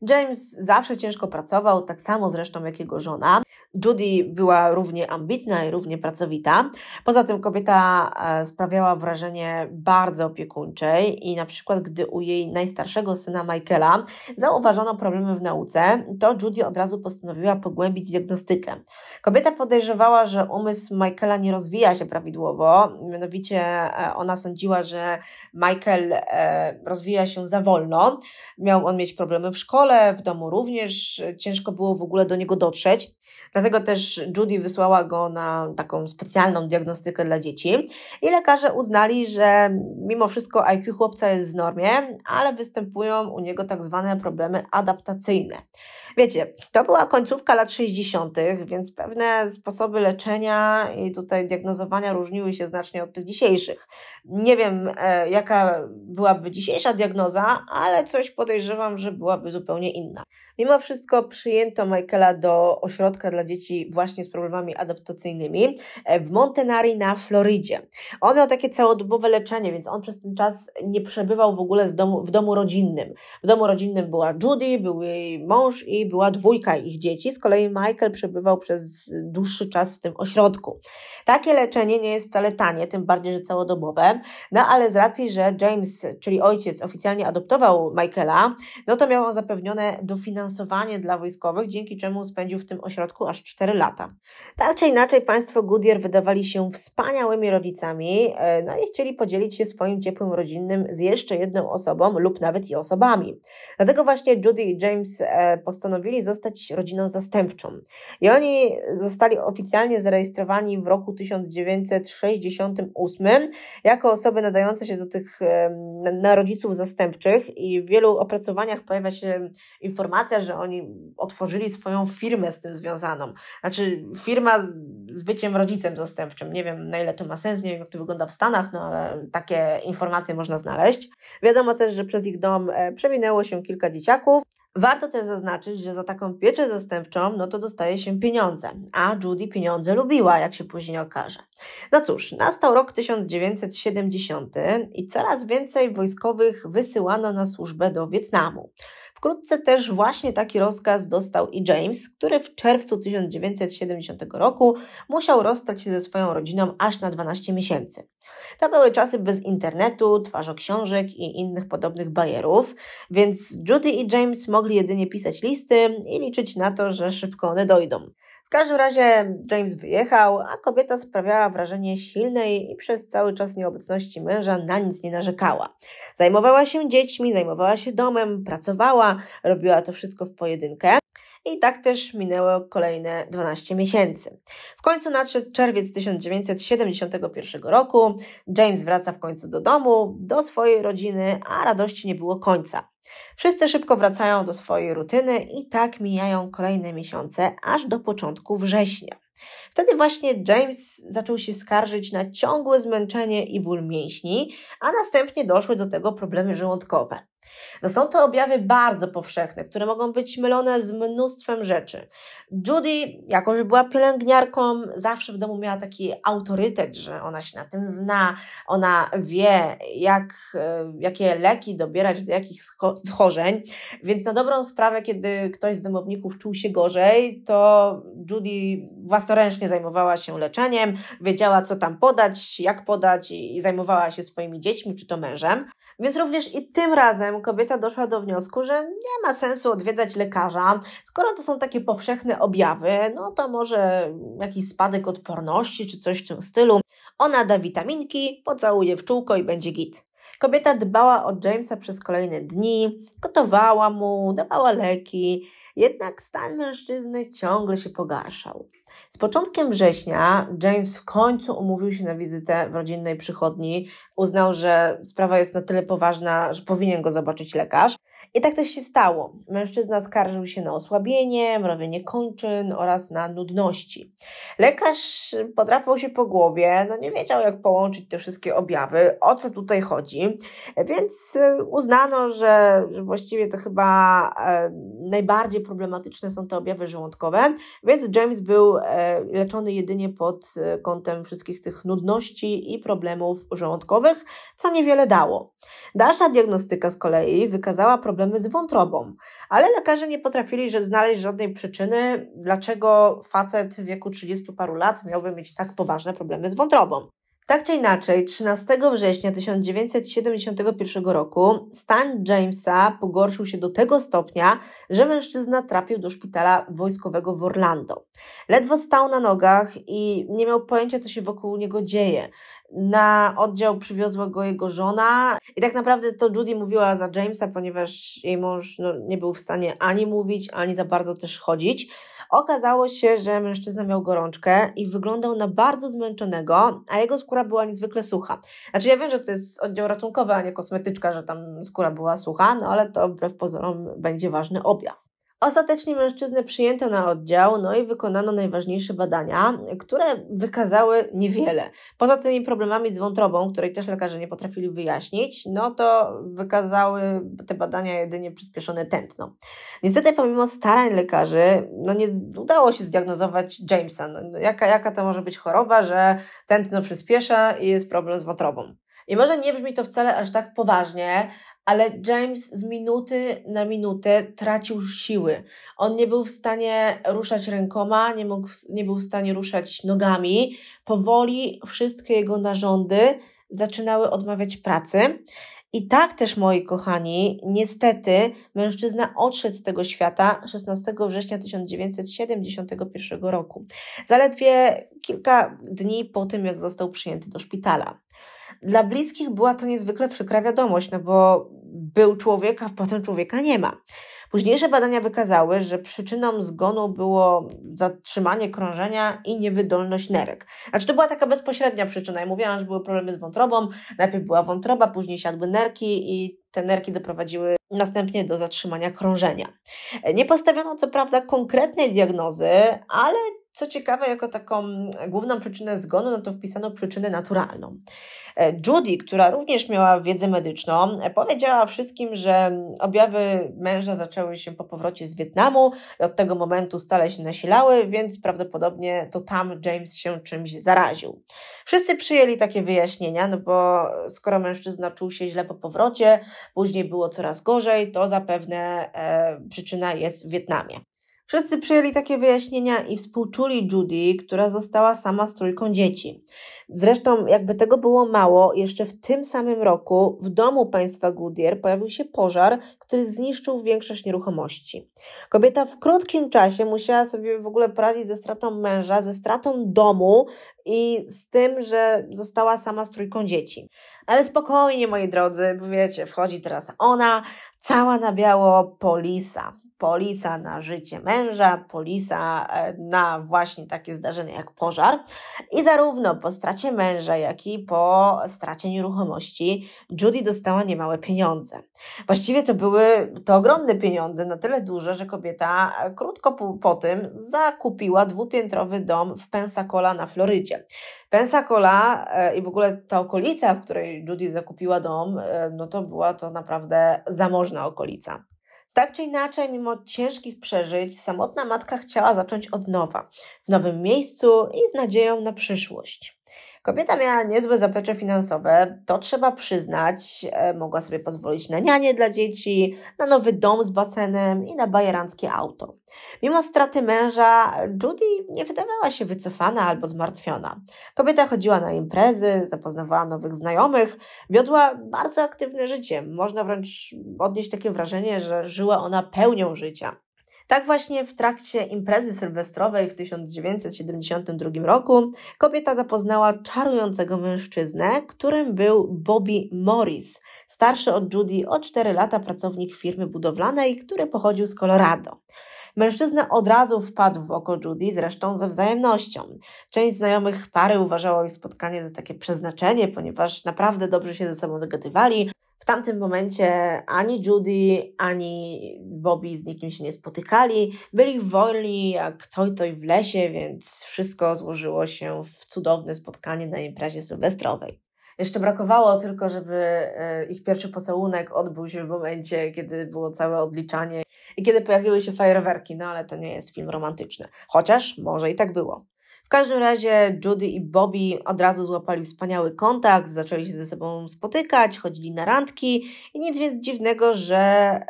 James zawsze ciężko pracował, tak samo zresztą jak jego żona. Judy była równie ambitna i równie pracowita. Poza tym kobieta e, sprawiała wrażenie bardzo opiekuńczej i na przykład gdy u jej najstarszego syna Michaela zauważono problemy w nauce, to Judy od razu postanowiła pogłębić diagnostykę. Kobieta podejrzewała, że umysł Michaela nie rozwija się prawidłowo, mianowicie e, ona sądziła, że Michael e, rozwija się za wolno, miał on mieć problemy w szkole, w domu również, ciężko było w ogóle do niego dotrzeć. Dlatego też Judy wysłała go na taką specjalną diagnostykę dla dzieci i lekarze uznali, że mimo wszystko IQ chłopca jest w normie, ale występują u niego tak zwane problemy adaptacyjne. Wiecie, to była końcówka lat 60., więc pewne sposoby leczenia i tutaj diagnozowania różniły się znacznie od tych dzisiejszych. Nie wiem, e, jaka byłaby dzisiejsza diagnoza, ale coś podejrzewam, że byłaby zupełnie inna. Mimo wszystko przyjęto Michaela do ośrodka dla dzieci właśnie z problemami adaptacyjnymi e, w Montenari na Florydzie. On miał takie całodobowe leczenie, więc on przez ten czas nie przebywał w ogóle domu, w domu rodzinnym. W domu rodzinnym była Judy, był jej mąż i była dwójka ich dzieci, z kolei Michael przebywał przez dłuższy czas w tym ośrodku. Takie leczenie nie jest wcale tanie, tym bardziej, że całodobowe, no ale z racji, że James, czyli ojciec, oficjalnie adoptował Michaela, no to miał on zapewnione dofinansowanie dla wojskowych, dzięki czemu spędził w tym ośrodku aż 4 lata. Tak czy inaczej, państwo Goodyear wydawali się wspaniałymi rodzicami, e, no i chcieli podzielić się swoim ciepłym rodzinnym z jeszcze jedną osobą lub nawet i osobami. Dlatego właśnie Judy i James e, postanowili postanowili zostać rodziną zastępczą. I oni zostali oficjalnie zarejestrowani w roku 1968 jako osoby nadające się do tych na rodziców zastępczych i w wielu opracowaniach pojawia się informacja, że oni otworzyli swoją firmę z tym związaną. Znaczy firma z byciem rodzicem zastępczym. Nie wiem na ile to ma sens, nie wiem jak to wygląda w Stanach, no ale takie informacje można znaleźć. Wiadomo też, że przez ich dom e, przewinęło się kilka dzieciaków. Warto też zaznaczyć, że za taką pieczę zastępczą, no to dostaje się pieniądze, a Judy pieniądze lubiła, jak się później okaże. No cóż, nastał rok 1970 i coraz więcej wojskowych wysyłano na służbę do Wietnamu. Wkrótce też właśnie taki rozkaz dostał i James, który w czerwcu 1970 roku musiał rozstać się ze swoją rodziną aż na 12 miesięcy. To były czasy bez internetu, twarzoksiążek i innych podobnych bajerów, więc Judy i James mogli jedynie pisać listy i liczyć na to, że szybko one dojdą. W każdym razie James wyjechał, a kobieta sprawiała wrażenie silnej i przez cały czas nieobecności męża na nic nie narzekała. Zajmowała się dziećmi, zajmowała się domem, pracowała, robiła to wszystko w pojedynkę. I tak też minęło kolejne 12 miesięcy. W końcu nadszedł czerwiec 1971 roku. James wraca w końcu do domu, do swojej rodziny, a radości nie było końca. Wszyscy szybko wracają do swojej rutyny i tak mijają kolejne miesiące aż do początku września. Wtedy właśnie James zaczął się skarżyć na ciągłe zmęczenie i ból mięśni, a następnie doszły do tego problemy żołądkowe. No są to objawy bardzo powszechne, które mogą być mylone z mnóstwem rzeczy. Judy, jako że była pielęgniarką, zawsze w domu miała taki autorytet, że ona się na tym zna, ona wie, jak, e, jakie leki dobierać do jakich schorzeń, więc na dobrą sprawę, kiedy ktoś z domowników czuł się gorzej, to Judy własnoręcznie zajmowała się leczeniem, wiedziała, co tam podać, jak podać i zajmowała się swoimi dziećmi czy to mężem. Więc również i tym razem kobieta doszła do wniosku, że nie ma sensu odwiedzać lekarza. Skoro to są takie powszechne objawy, no to może jakiś spadek odporności czy coś w tym stylu. Ona da witaminki, pocałuje w czółko i będzie git. Kobieta dbała o Jamesa przez kolejne dni, gotowała mu, dawała leki, jednak stan mężczyzny ciągle się pogarszał. Z początkiem września James w końcu umówił się na wizytę w rodzinnej przychodni. Uznał, że sprawa jest na tyle poważna, że powinien go zobaczyć lekarz. I tak też się stało. Mężczyzna skarżył się na osłabienie, mrowienie kończyn oraz na nudności. Lekarz podrapał się po głowie, no nie wiedział jak połączyć te wszystkie objawy, o co tutaj chodzi, więc e, uznano, że, że właściwie to chyba e, najbardziej problematyczne są te objawy żołądkowe, więc James był e, leczony jedynie pod e, kątem wszystkich tych nudności i problemów żołądkowych, co niewiele dało. Dalsza diagnostyka z kolei wykazała problemy problemy z wątrobą. Ale lekarze nie potrafili znaleźć żadnej przyczyny, dlaczego facet w wieku 30 paru lat miałby mieć tak poważne problemy z wątrobą. Tak czy inaczej, 13 września 1971 roku stan Jamesa pogorszył się do tego stopnia, że mężczyzna trafił do szpitala wojskowego w Orlando. Ledwo stał na nogach i nie miał pojęcia, co się wokół niego dzieje. Na oddział przywiozła go jego żona i tak naprawdę to Judy mówiła za Jamesa, ponieważ jej mąż no, nie był w stanie ani mówić, ani za bardzo też chodzić. Okazało się, że mężczyzna miał gorączkę i wyglądał na bardzo zmęczonego, a jego skóra była niezwykle sucha. Znaczy ja wiem, że to jest oddział ratunkowy, a nie kosmetyczka, że tam skóra była sucha, no ale to wbrew pozorom będzie ważny objaw. Ostatecznie mężczyznę przyjęto na oddział, no i wykonano najważniejsze badania, które wykazały niewiele. Poza tymi problemami z wątrobą, której też lekarze nie potrafili wyjaśnić, no to wykazały te badania jedynie przyspieszone tętno. Niestety, pomimo starań lekarzy, no nie udało się zdiagnozować Jamesa. No, no jaka, jaka to może być choroba, że tętno przyspiesza i jest problem z wątrobą. I może nie brzmi to wcale aż tak poważnie, ale James z minuty na minutę tracił siły. On nie był w stanie ruszać rękoma, nie, mógł, nie był w stanie ruszać nogami. Powoli wszystkie jego narządy zaczynały odmawiać pracy i tak też, moi kochani, niestety mężczyzna odszedł z tego świata 16 września 1971 roku, zaledwie kilka dni po tym, jak został przyjęty do szpitala. Dla bliskich była to niezwykle przykra wiadomość, no bo był człowiek, a potem człowieka nie ma. Późniejsze badania wykazały, że przyczyną zgonu było zatrzymanie krążenia i niewydolność nerek. Znaczy to była taka bezpośrednia przyczyna. Ja mówiłam, że były problemy z wątrobą. Najpierw była wątroba, później siadły nerki i te nerki doprowadziły następnie do zatrzymania krążenia. Nie postawiono co prawda konkretnej diagnozy, ale co ciekawe, jako taką główną przyczynę zgonu, no to wpisano przyczynę naturalną. E, Judy, która również miała wiedzę medyczną, e, powiedziała wszystkim, że objawy męża zaczęły się po powrocie z Wietnamu i od tego momentu stale się nasilały, więc prawdopodobnie to tam James się czymś zaraził. Wszyscy przyjęli takie wyjaśnienia, no bo skoro mężczyzna czuł się źle po powrocie, później było coraz gorzej, to zapewne e, przyczyna jest w Wietnamie. Wszyscy przyjęli takie wyjaśnienia i współczuli Judy, która została sama z trójką dzieci. Zresztą, jakby tego było mało, jeszcze w tym samym roku w domu państwa Goodyear pojawił się pożar, który zniszczył większość nieruchomości. Kobieta w krótkim czasie musiała sobie w ogóle poradzić ze stratą męża, ze stratą domu i z tym, że została sama z trójką dzieci. Ale spokojnie, moi drodzy, bo wiecie, wchodzi teraz ona, cała na biało Polisa polisa na życie męża, polisa e, na właśnie takie zdarzenia jak pożar. I zarówno po stracie męża, jak i po stracie nieruchomości Judy dostała niemałe pieniądze. Właściwie to były to ogromne pieniądze, na tyle duże, że kobieta e, krótko po, po tym zakupiła dwupiętrowy dom w Pensacola na Florydzie. Pensacola e, i w ogóle ta okolica, w której Judy zakupiła dom, no to była to naprawdę zamożna okolica. Tak czy inaczej, mimo ciężkich przeżyć, samotna matka chciała zacząć od nowa, w nowym miejscu i z nadzieją na przyszłość. Kobieta miała niezłe zaplecze finansowe, to trzeba przyznać. E, mogła sobie pozwolić na nianie dla dzieci, na nowy dom z basenem i na bajeranckie auto. Mimo straty męża, Judy nie wydawała się wycofana albo zmartwiona. Kobieta chodziła na imprezy, zapoznawała nowych znajomych, wiodła bardzo aktywne życie. Można wręcz odnieść takie wrażenie, że żyła ona pełnią życia. Tak właśnie w trakcie imprezy sylwestrowej w 1972 roku kobieta zapoznała czarującego mężczyznę, którym był Bobby Morris, starszy od Judy o 4 lata pracownik firmy budowlanej, który pochodził z Colorado. Mężczyzna od razu wpadł w oko Judy, zresztą ze wzajemnością. Część znajomych pary uważała ich spotkanie za takie przeznaczenie, ponieważ naprawdę dobrze się ze sobą dogadywali, w tamtym momencie ani Judy, ani Bobby z nikim się nie spotykali. Byli wolni jak toj toj w lesie, więc wszystko złożyło się w cudowne spotkanie na imprezie sylwestrowej. Jeszcze brakowało tylko, żeby e, ich pierwszy pocałunek odbył się w momencie, kiedy było całe odliczanie i kiedy pojawiły się fajerwerki, no ale to nie jest film romantyczny. Chociaż może i tak było. W każdym razie Judy i Bobby od razu złapali wspaniały kontakt, zaczęli się ze sobą spotykać, chodzili na randki i nic więc dziwnego, że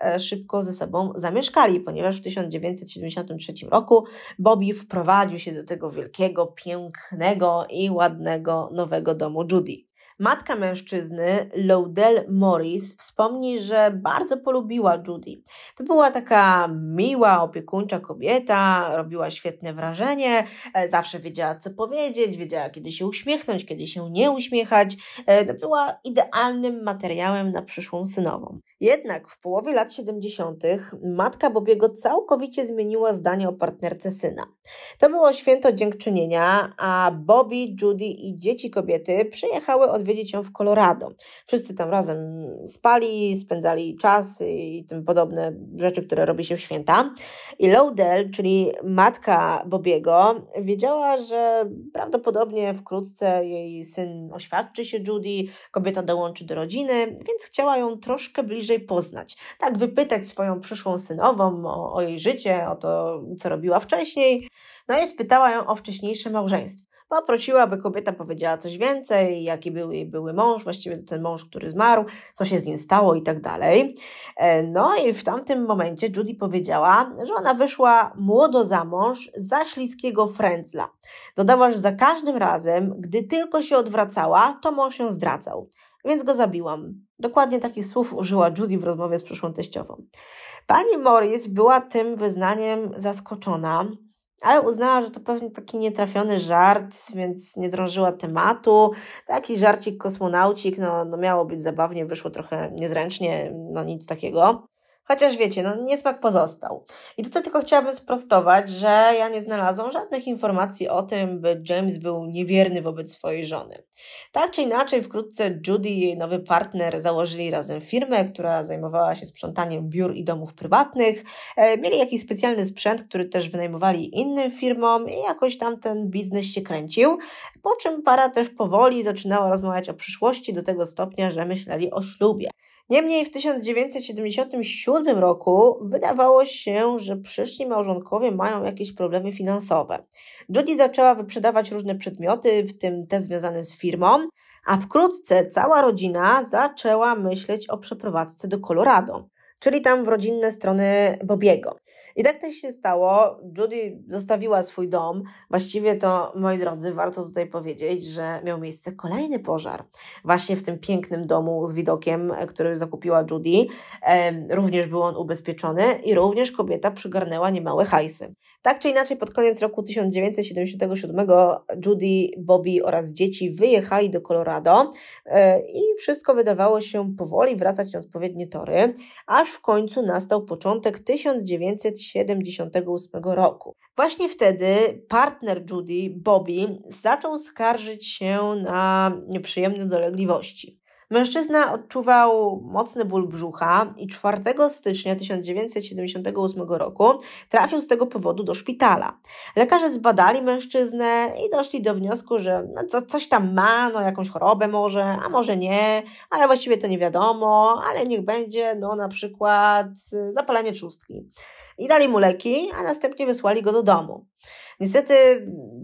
e, szybko ze sobą zamieszkali, ponieważ w 1973 roku Bobby wprowadził się do tego wielkiego, pięknego i ładnego nowego domu Judy. Matka mężczyzny, Laudel Morris, wspomni, że bardzo polubiła Judy. To była taka miła, opiekuńcza kobieta, robiła świetne wrażenie, e, zawsze wiedziała, co powiedzieć, wiedziała, kiedy się uśmiechnąć, kiedy się nie uśmiechać. E, była idealnym materiałem na przyszłą synową. Jednak w połowie lat 70. matka Bobiego całkowicie zmieniła zdanie o partnerce syna. To było święto dziękczynienia, a Bobby, Judy i dzieci kobiety przyjechały odwiedzić ją w Colorado. Wszyscy tam razem spali, spędzali czas i tym podobne rzeczy, które robi się w święta. I Lowdell, czyli matka Bobiego, wiedziała, że prawdopodobnie wkrótce jej syn oświadczy się Judy, kobieta dołączy do rodziny, więc chciała ją troszkę bliżej bliżej poznać. Tak, wypytać swoją przyszłą synową o, o jej życie, o to, co robiła wcześniej. No i spytała ją o wcześniejsze małżeństwo. Poprosiła, by kobieta powiedziała coś więcej, jaki był jej były mąż, właściwie ten mąż, który zmarł, co się z nim stało i tak dalej. E, no i w tamtym momencie Judy powiedziała, że ona wyszła młodo za mąż za śliskiego frędzla. Dodała, że za każdym razem, gdy tylko się odwracała, to mąż ją zdradzał więc go zabiłam. Dokładnie takich słów użyła Judy w rozmowie z przyszłą teściową. Pani Morris była tym wyznaniem zaskoczona, ale uznała, że to pewnie taki nietrafiony żart, więc nie drążyła tematu. Taki żarcik kosmonaucik, no, no miało być zabawnie, wyszło trochę niezręcznie, no nic takiego. Chociaż wiecie, no niesmak pozostał. I tutaj tylko chciałabym sprostować, że ja nie znalazłam żadnych informacji o tym, by James był niewierny wobec swojej żony. Tak czy inaczej, wkrótce Judy i jej nowy partner założyli razem firmę, która zajmowała się sprzątaniem biur i domów prywatnych. E, mieli jakiś specjalny sprzęt, który też wynajmowali innym firmom i jakoś tam ten biznes się kręcił. Po czym para też powoli zaczynała rozmawiać o przyszłości do tego stopnia, że myśleli o ślubie. Niemniej w 1977 roku wydawało się, że przyszli małżonkowie mają jakieś problemy finansowe. Judy zaczęła wyprzedawać różne przedmioty, w tym te związane z firmą, a wkrótce cała rodzina zaczęła myśleć o przeprowadzce do Colorado, czyli tam w rodzinne strony Bobiego. I tak też się stało. Judy zostawiła swój dom. Właściwie to, moi drodzy, warto tutaj powiedzieć, że miał miejsce kolejny pożar. Właśnie w tym pięknym domu z widokiem, który zakupiła Judy. Również był on ubezpieczony i również kobieta przygarnęła niemałe hajsy. Tak czy inaczej, pod koniec roku 1977 Judy, Bobby oraz dzieci wyjechali do Colorado e, i wszystko wydawało się powoli wracać na odpowiednie tory, aż w końcu nastał początek 1977. 1978 roku. Właśnie wtedy partner Judy, Bobby, zaczął skarżyć się na nieprzyjemne dolegliwości. Mężczyzna odczuwał mocny ból brzucha i 4 stycznia 1978 roku trafił z tego powodu do szpitala. Lekarze zbadali mężczyznę i doszli do wniosku, że no, coś tam ma, no jakąś chorobę może, a może nie, ale właściwie to nie wiadomo, ale niech będzie no na przykład zapalenie trzustki i dali mu leki, a następnie wysłali go do domu. Niestety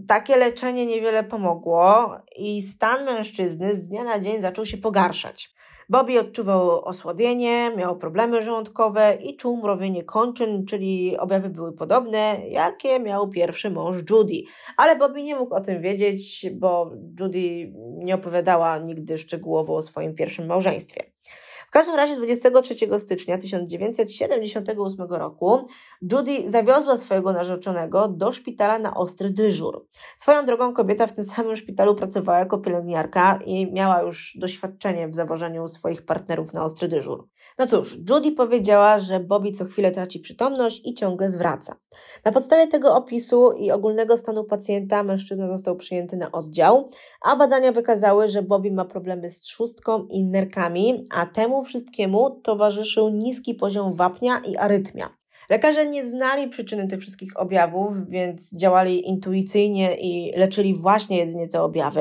takie leczenie niewiele pomogło i stan mężczyzny z dnia na dzień zaczął się pogarszać. Bobby odczuwał osłabienie, miał problemy żołądkowe i czuł mrowienie kończyn, czyli objawy były podobne, jakie miał pierwszy mąż Judy. Ale Bobby nie mógł o tym wiedzieć, bo Judy nie opowiadała nigdy szczegółowo o swoim pierwszym małżeństwie. W każdym razie 23 stycznia 1978 roku Judy zawiozła swojego narzeczonego do szpitala na ostry dyżur. Swoją drogą kobieta w tym samym szpitalu pracowała jako pielęgniarka i miała już doświadczenie w zawożeniu swoich partnerów na ostry dyżur. No cóż, Judy powiedziała, że Bobby co chwilę traci przytomność i ciągle zwraca. Na podstawie tego opisu i ogólnego stanu pacjenta mężczyzna został przyjęty na oddział, a badania wykazały, że Bobby ma problemy z trzustką i nerkami, a temu wszystkiemu towarzyszył niski poziom wapnia i arytmia. Lekarze nie znali przyczyny tych wszystkich objawów, więc działali intuicyjnie i leczyli właśnie jedynie te objawy.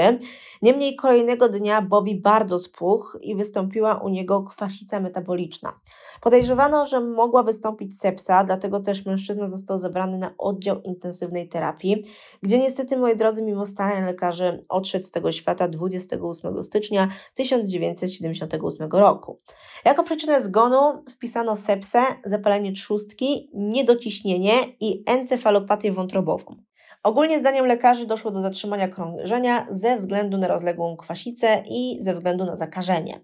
Niemniej kolejnego dnia Bobby bardzo spuchł i wystąpiła u niego kwasica metaboliczna. Podejrzewano, że mogła wystąpić sepsa, dlatego też mężczyzna został zabrany na oddział intensywnej terapii, gdzie niestety, moi drodzy, mimo starań lekarzy odszedł z tego świata 28 stycznia 1978 roku. Jako przyczynę zgonu wpisano sepsę, zapalenie trzustki, niedociśnienie i encefalopatię wątrobową. Ogólnie zdaniem lekarzy doszło do zatrzymania krążenia ze względu na rozległą kwasicę i ze względu na zakażenie.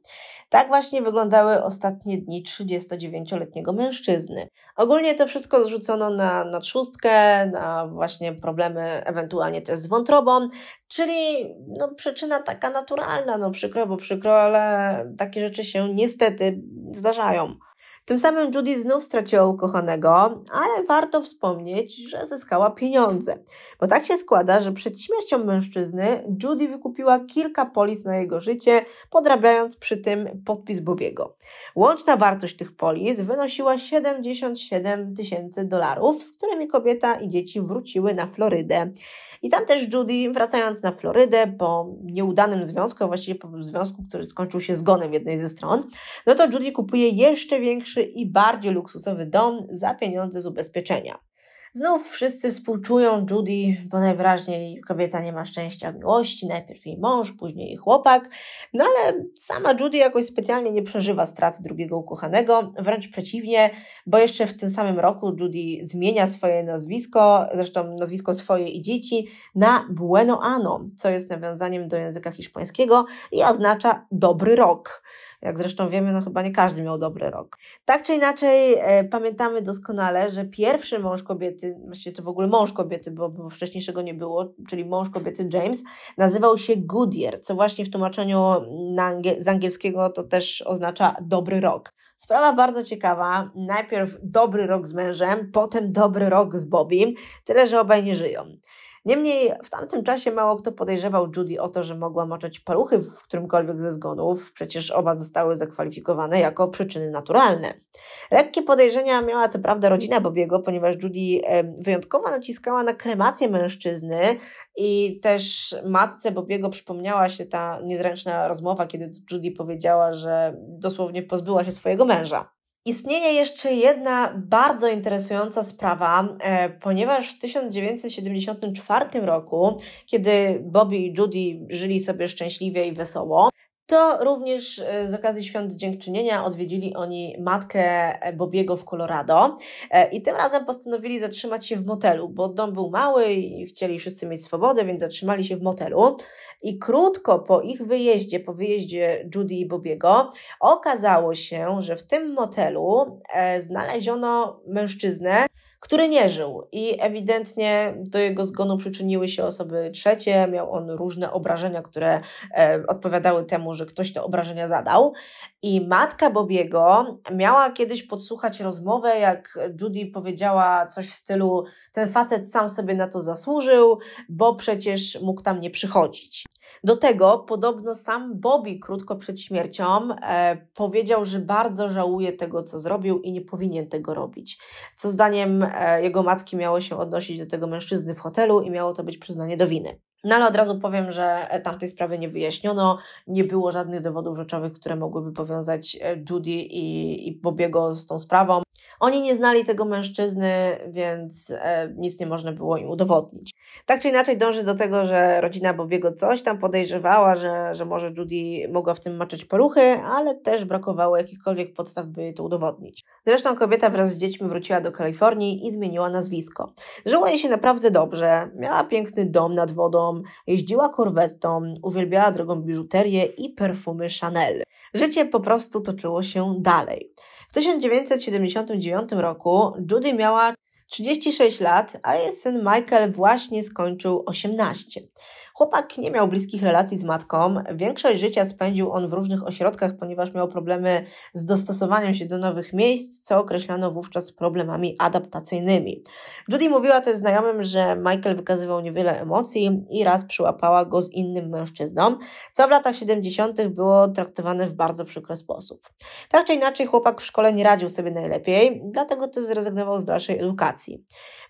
Tak właśnie wyglądały ostatnie dni 39-letniego mężczyzny. Ogólnie to wszystko zrzucono na, nadszóstkę, na właśnie problemy ewentualnie też z wątrobą, czyli no, przyczyna taka naturalna, no przykro, bo przykro, ale takie rzeczy się niestety zdarzają. Tym samym Judy znów straciła ukochanego, ale warto wspomnieć, że zyskała pieniądze. Bo tak się składa, że przed śmiercią mężczyzny Judy wykupiła kilka polis na jego życie, podrabiając przy tym podpis Bobiego. Łączna wartość tych polis wynosiła 77 tysięcy dolarów, z którymi kobieta i dzieci wróciły na Florydę. I tam też Judy, wracając na Florydę po nieudanym związku, a właściwie po związku, który skończył się zgonem jednej ze stron, no to Judy kupuje jeszcze większy i bardziej luksusowy dom za pieniądze z ubezpieczenia. Znów wszyscy współczują Judy, bo najwyraźniej kobieta nie ma szczęścia w miłości, najpierw jej mąż, później jej chłopak, no ale sama Judy jakoś specjalnie nie przeżywa straty drugiego ukochanego, wręcz przeciwnie, bo jeszcze w tym samym roku Judy zmienia swoje nazwisko, zresztą nazwisko swoje i dzieci, na Bueno Ano, co jest nawiązaniem do języka hiszpańskiego i oznacza dobry rok. Jak zresztą wiemy, no chyba nie każdy miał dobry rok. Tak czy inaczej, e, pamiętamy doskonale, że pierwszy mąż kobiety, właściwie to w ogóle mąż kobiety, bo, bo wcześniejszego nie było, czyli mąż kobiety James, nazywał się Goodyear, co właśnie w tłumaczeniu angiel z angielskiego to też oznacza dobry rok. Sprawa bardzo ciekawa. Najpierw dobry rok z mężem, potem dobry rok z Bobby, tyle że obaj nie żyją. Niemniej w tamtym czasie mało kto podejrzewał Judy o to, że mogła moczać paluchy w którymkolwiek ze zgonów, przecież oba zostały zakwalifikowane jako przyczyny naturalne. Lekkie podejrzenia miała co prawda rodzina Bobiego, ponieważ Judy wyjątkowo naciskała na kremację mężczyzny i też matce Bobiego przypomniała się ta niezręczna rozmowa, kiedy Judy powiedziała, że dosłownie pozbyła się swojego męża. Istnieje jeszcze jedna bardzo interesująca sprawa, e, ponieważ w 1974 roku, kiedy Bobby i Judy żyli sobie szczęśliwie i wesoło, to również e, z okazji Świąt Dziękczynienia odwiedzili oni matkę e, Bobiego w Colorado e, i tym razem postanowili zatrzymać się w motelu, bo dom był mały i chcieli wszyscy mieć swobodę, więc zatrzymali się w motelu. I krótko po ich wyjeździe, po wyjeździe Judy i Bobiego, okazało się, że w tym motelu znaleziono mężczyznę, który nie żył i ewidentnie do jego zgonu przyczyniły się osoby trzecie. Miał on różne obrażenia, które e, odpowiadały temu, że ktoś te obrażenia zadał. I matka Bobiego miała kiedyś podsłuchać rozmowę, jak Judy powiedziała coś w stylu: Ten facet sam sobie na to zasłużył, bo przecież mógł tam nie przychodzić. Do tego podobno sam Bobby krótko przed śmiercią e, powiedział, że bardzo żałuje tego, co zrobił i nie powinien tego robić. Co zdaniem e, jego matki miało się odnosić do tego mężczyzny w hotelu i miało to być przyznanie do winy. No ale od razu powiem, że e, tamtej sprawy nie wyjaśniono, nie było żadnych dowodów rzeczowych, które mogłyby powiązać e, Judy i, i Bobiego z tą sprawą. Oni nie znali tego mężczyzny, więc e, nic nie można było im udowodnić. Tak czy inaczej dąży do tego, że rodzina Bobiego coś tam podejrzewała, że, że może Judy mogła w tym maczać poruchy, ale też brakowało jakichkolwiek podstaw, by to udowodnić. Zresztą kobieta wraz z dziećmi wróciła do Kalifornii i zmieniła nazwisko. Żyła jej się naprawdę dobrze, miała piękny dom nad wodą, jeździła korwetą, uwielbiała drogą biżuterię i perfumy Chanel. Życie po prostu toczyło się dalej. W 1979 roku Judy miała 36 lat, a jej syn Michael właśnie skończył 18. Chłopak nie miał bliskich relacji z matką. Większość życia spędził on w różnych ośrodkach, ponieważ miał problemy z dostosowaniem się do nowych miejsc, co określano wówczas problemami adaptacyjnymi. Judy mówiła też znajomym, że Michael wykazywał niewiele emocji i raz przyłapała go z innym mężczyzną, co w latach 70. było traktowane w bardzo przykry sposób. Tak czy inaczej, chłopak w szkole nie radził sobie najlepiej, dlatego też zrezygnował z dalszej edukacji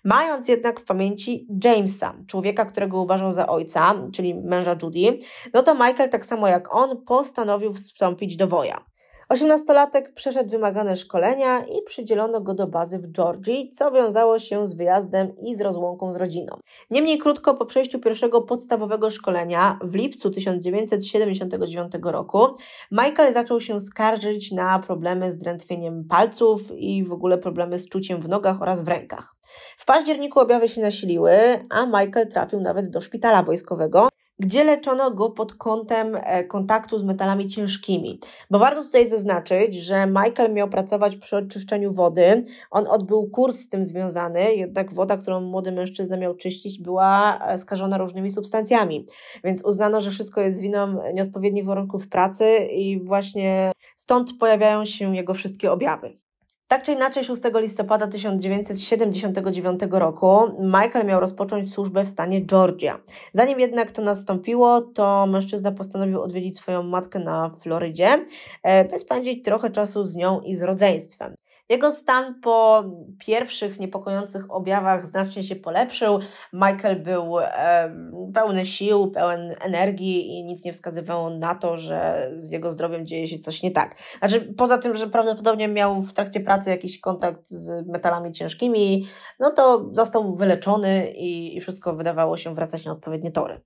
mając jednak w pamięci Jamesa, człowieka, którego uważał za ojca, czyli męża Judy, no to Michael, tak samo jak on, postanowił wstąpić do woja. Osiemnastolatek przeszedł wymagane szkolenia i przydzielono go do bazy w Georgii, co wiązało się z wyjazdem i z rozłąką z rodziną. Niemniej krótko po przejściu pierwszego podstawowego szkolenia w lipcu 1979 roku Michael zaczął się skarżyć na problemy z drętwieniem palców i w ogóle problemy z czuciem w nogach oraz w rękach. W październiku objawy się nasiliły, a Michael trafił nawet do szpitala wojskowego, gdzie leczono go pod kątem e, kontaktu z metalami ciężkimi. Bo warto tutaj zaznaczyć, że Michael miał pracować przy oczyszczeniu wody. On odbył kurs z tym związany, jednak woda, którą młody mężczyzna miał czyścić, była e, skażona różnymi substancjami. Więc uznano, że wszystko jest winą nieodpowiednich warunków pracy i właśnie stąd pojawiają się jego wszystkie objawy. Tak czy inaczej, 6 listopada 1979 roku Michael miał rozpocząć służbę w stanie Georgia. Zanim jednak to nastąpiło, to mężczyzna postanowił odwiedzić swoją matkę na Florydzie, e, by spędzić trochę czasu z nią i z rodzeństwem. Jego stan po pierwszych niepokojących objawach znacznie się polepszył. Michael był e, pełny sił, pełen energii i nic nie wskazywało na to, że z jego zdrowiem dzieje się coś nie tak. Znaczy, poza tym, że prawdopodobnie miał w trakcie pracy jakiś kontakt z metalami ciężkimi, no to został wyleczony i, i wszystko wydawało się wracać na odpowiednie tory.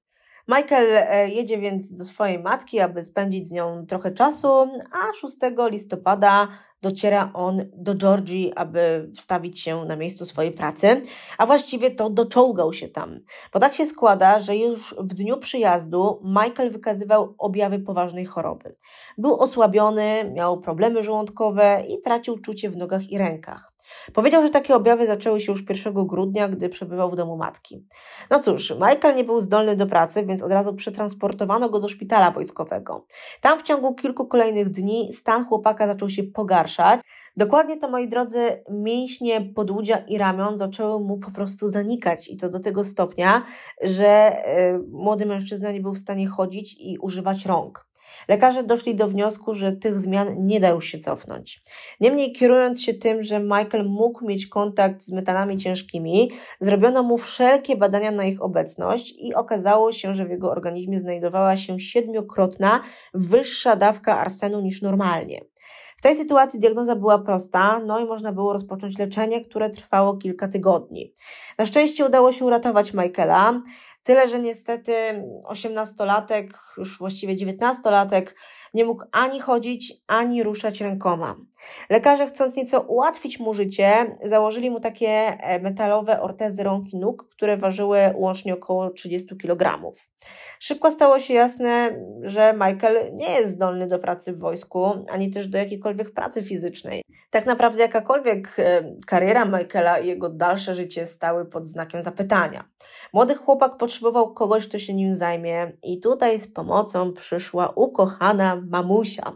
Michael e, jedzie więc do swojej matki, aby spędzić z nią trochę czasu, a 6 listopada dociera on do Georgii, aby wstawić się na miejscu swojej pracy, a właściwie to doczołgał się tam. Bo tak się składa, że już w dniu przyjazdu Michael wykazywał objawy poważnej choroby. Był osłabiony, miał problemy żołądkowe i tracił czucie w nogach i rękach. Powiedział, że takie objawy zaczęły się już 1 grudnia, gdy przebywał w domu matki. No cóż, Michael nie był zdolny do pracy, więc od razu przetransportowano go do szpitala wojskowego. Tam w ciągu kilku kolejnych dni stan chłopaka zaczął się pogarszać. Dokładnie to, moi drodzy, mięśnie podłudzia i ramion zaczęły mu po prostu zanikać i to do tego stopnia, że y, młody mężczyzna nie był w stanie chodzić i używać rąk. Lekarze doszli do wniosku, że tych zmian nie da już się cofnąć. Niemniej, kierując się tym, że Michael mógł mieć kontakt z metalami ciężkimi, zrobiono mu wszelkie badania na ich obecność i okazało się, że w jego organizmie znajdowała się siedmiokrotna wyższa dawka arsenu niż normalnie. W tej sytuacji diagnoza była prosta, no i można było rozpocząć leczenie, które trwało kilka tygodni. Na szczęście udało się uratować Michaela. Tyle, że niestety osiemnastolatek, już właściwie dziewiętnastolatek nie mógł ani chodzić, ani ruszać rękoma. Lekarze, chcąc nieco ułatwić mu życie, założyli mu takie e, metalowe ortezy rąk i nóg, które ważyły łącznie około 30 kg. Szybko stało się jasne, że Michael nie jest zdolny do pracy w wojsku, ani też do jakiejkolwiek pracy fizycznej. Tak naprawdę jakakolwiek e, kariera Michaela i jego dalsze życie stały pod znakiem zapytania. Młody chłopak potrzebował kogoś, kto się nim zajmie i tutaj z pomocą przyszła ukochana mamusia.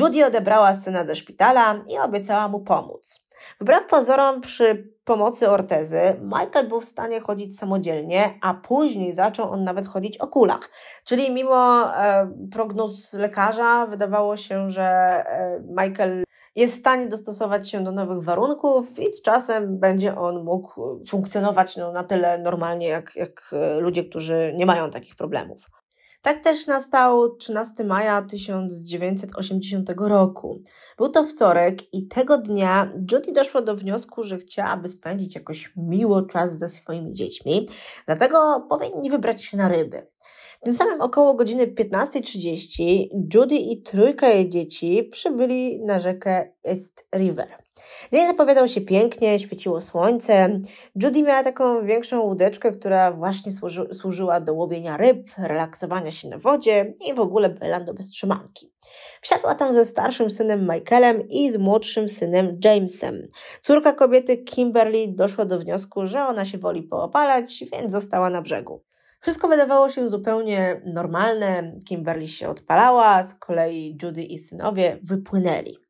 Judy odebrała syna ze szpitala i obiecała mu pomóc. Wbrew pozorom, przy pomocy ortezy, Michael był w stanie chodzić samodzielnie, a później zaczął on nawet chodzić o kulach. Czyli mimo e, prognoz lekarza, wydawało się, że e, Michael jest w stanie dostosować się do nowych warunków i z czasem będzie on mógł funkcjonować no, na tyle normalnie, jak, jak e, ludzie, którzy nie mają takich problemów. Tak też nastał 13 maja 1980 roku. Był to wtorek i tego dnia Judy doszła do wniosku, że chciałaby spędzić jakoś miło czas ze swoimi dziećmi, dlatego powinni wybrać się na ryby. Tym samym około godziny 15.30 Judy i trójka jej dzieci przybyli na rzekę East River. Dzień zapowiadał się pięknie, świeciło słońce. Judy miała taką większą łódeczkę, która właśnie służy, służyła do łowienia ryb, relaksowania się na wodzie i w ogóle bylando bez trzymanki. Wsiadła tam ze starszym synem Michaelem i z młodszym synem Jamesem. Córka kobiety Kimberly doszła do wniosku, że ona się woli poopalać, więc została na brzegu. Wszystko wydawało się zupełnie normalne. Kimberly się odpalała, z kolei Judy i synowie wypłynęli.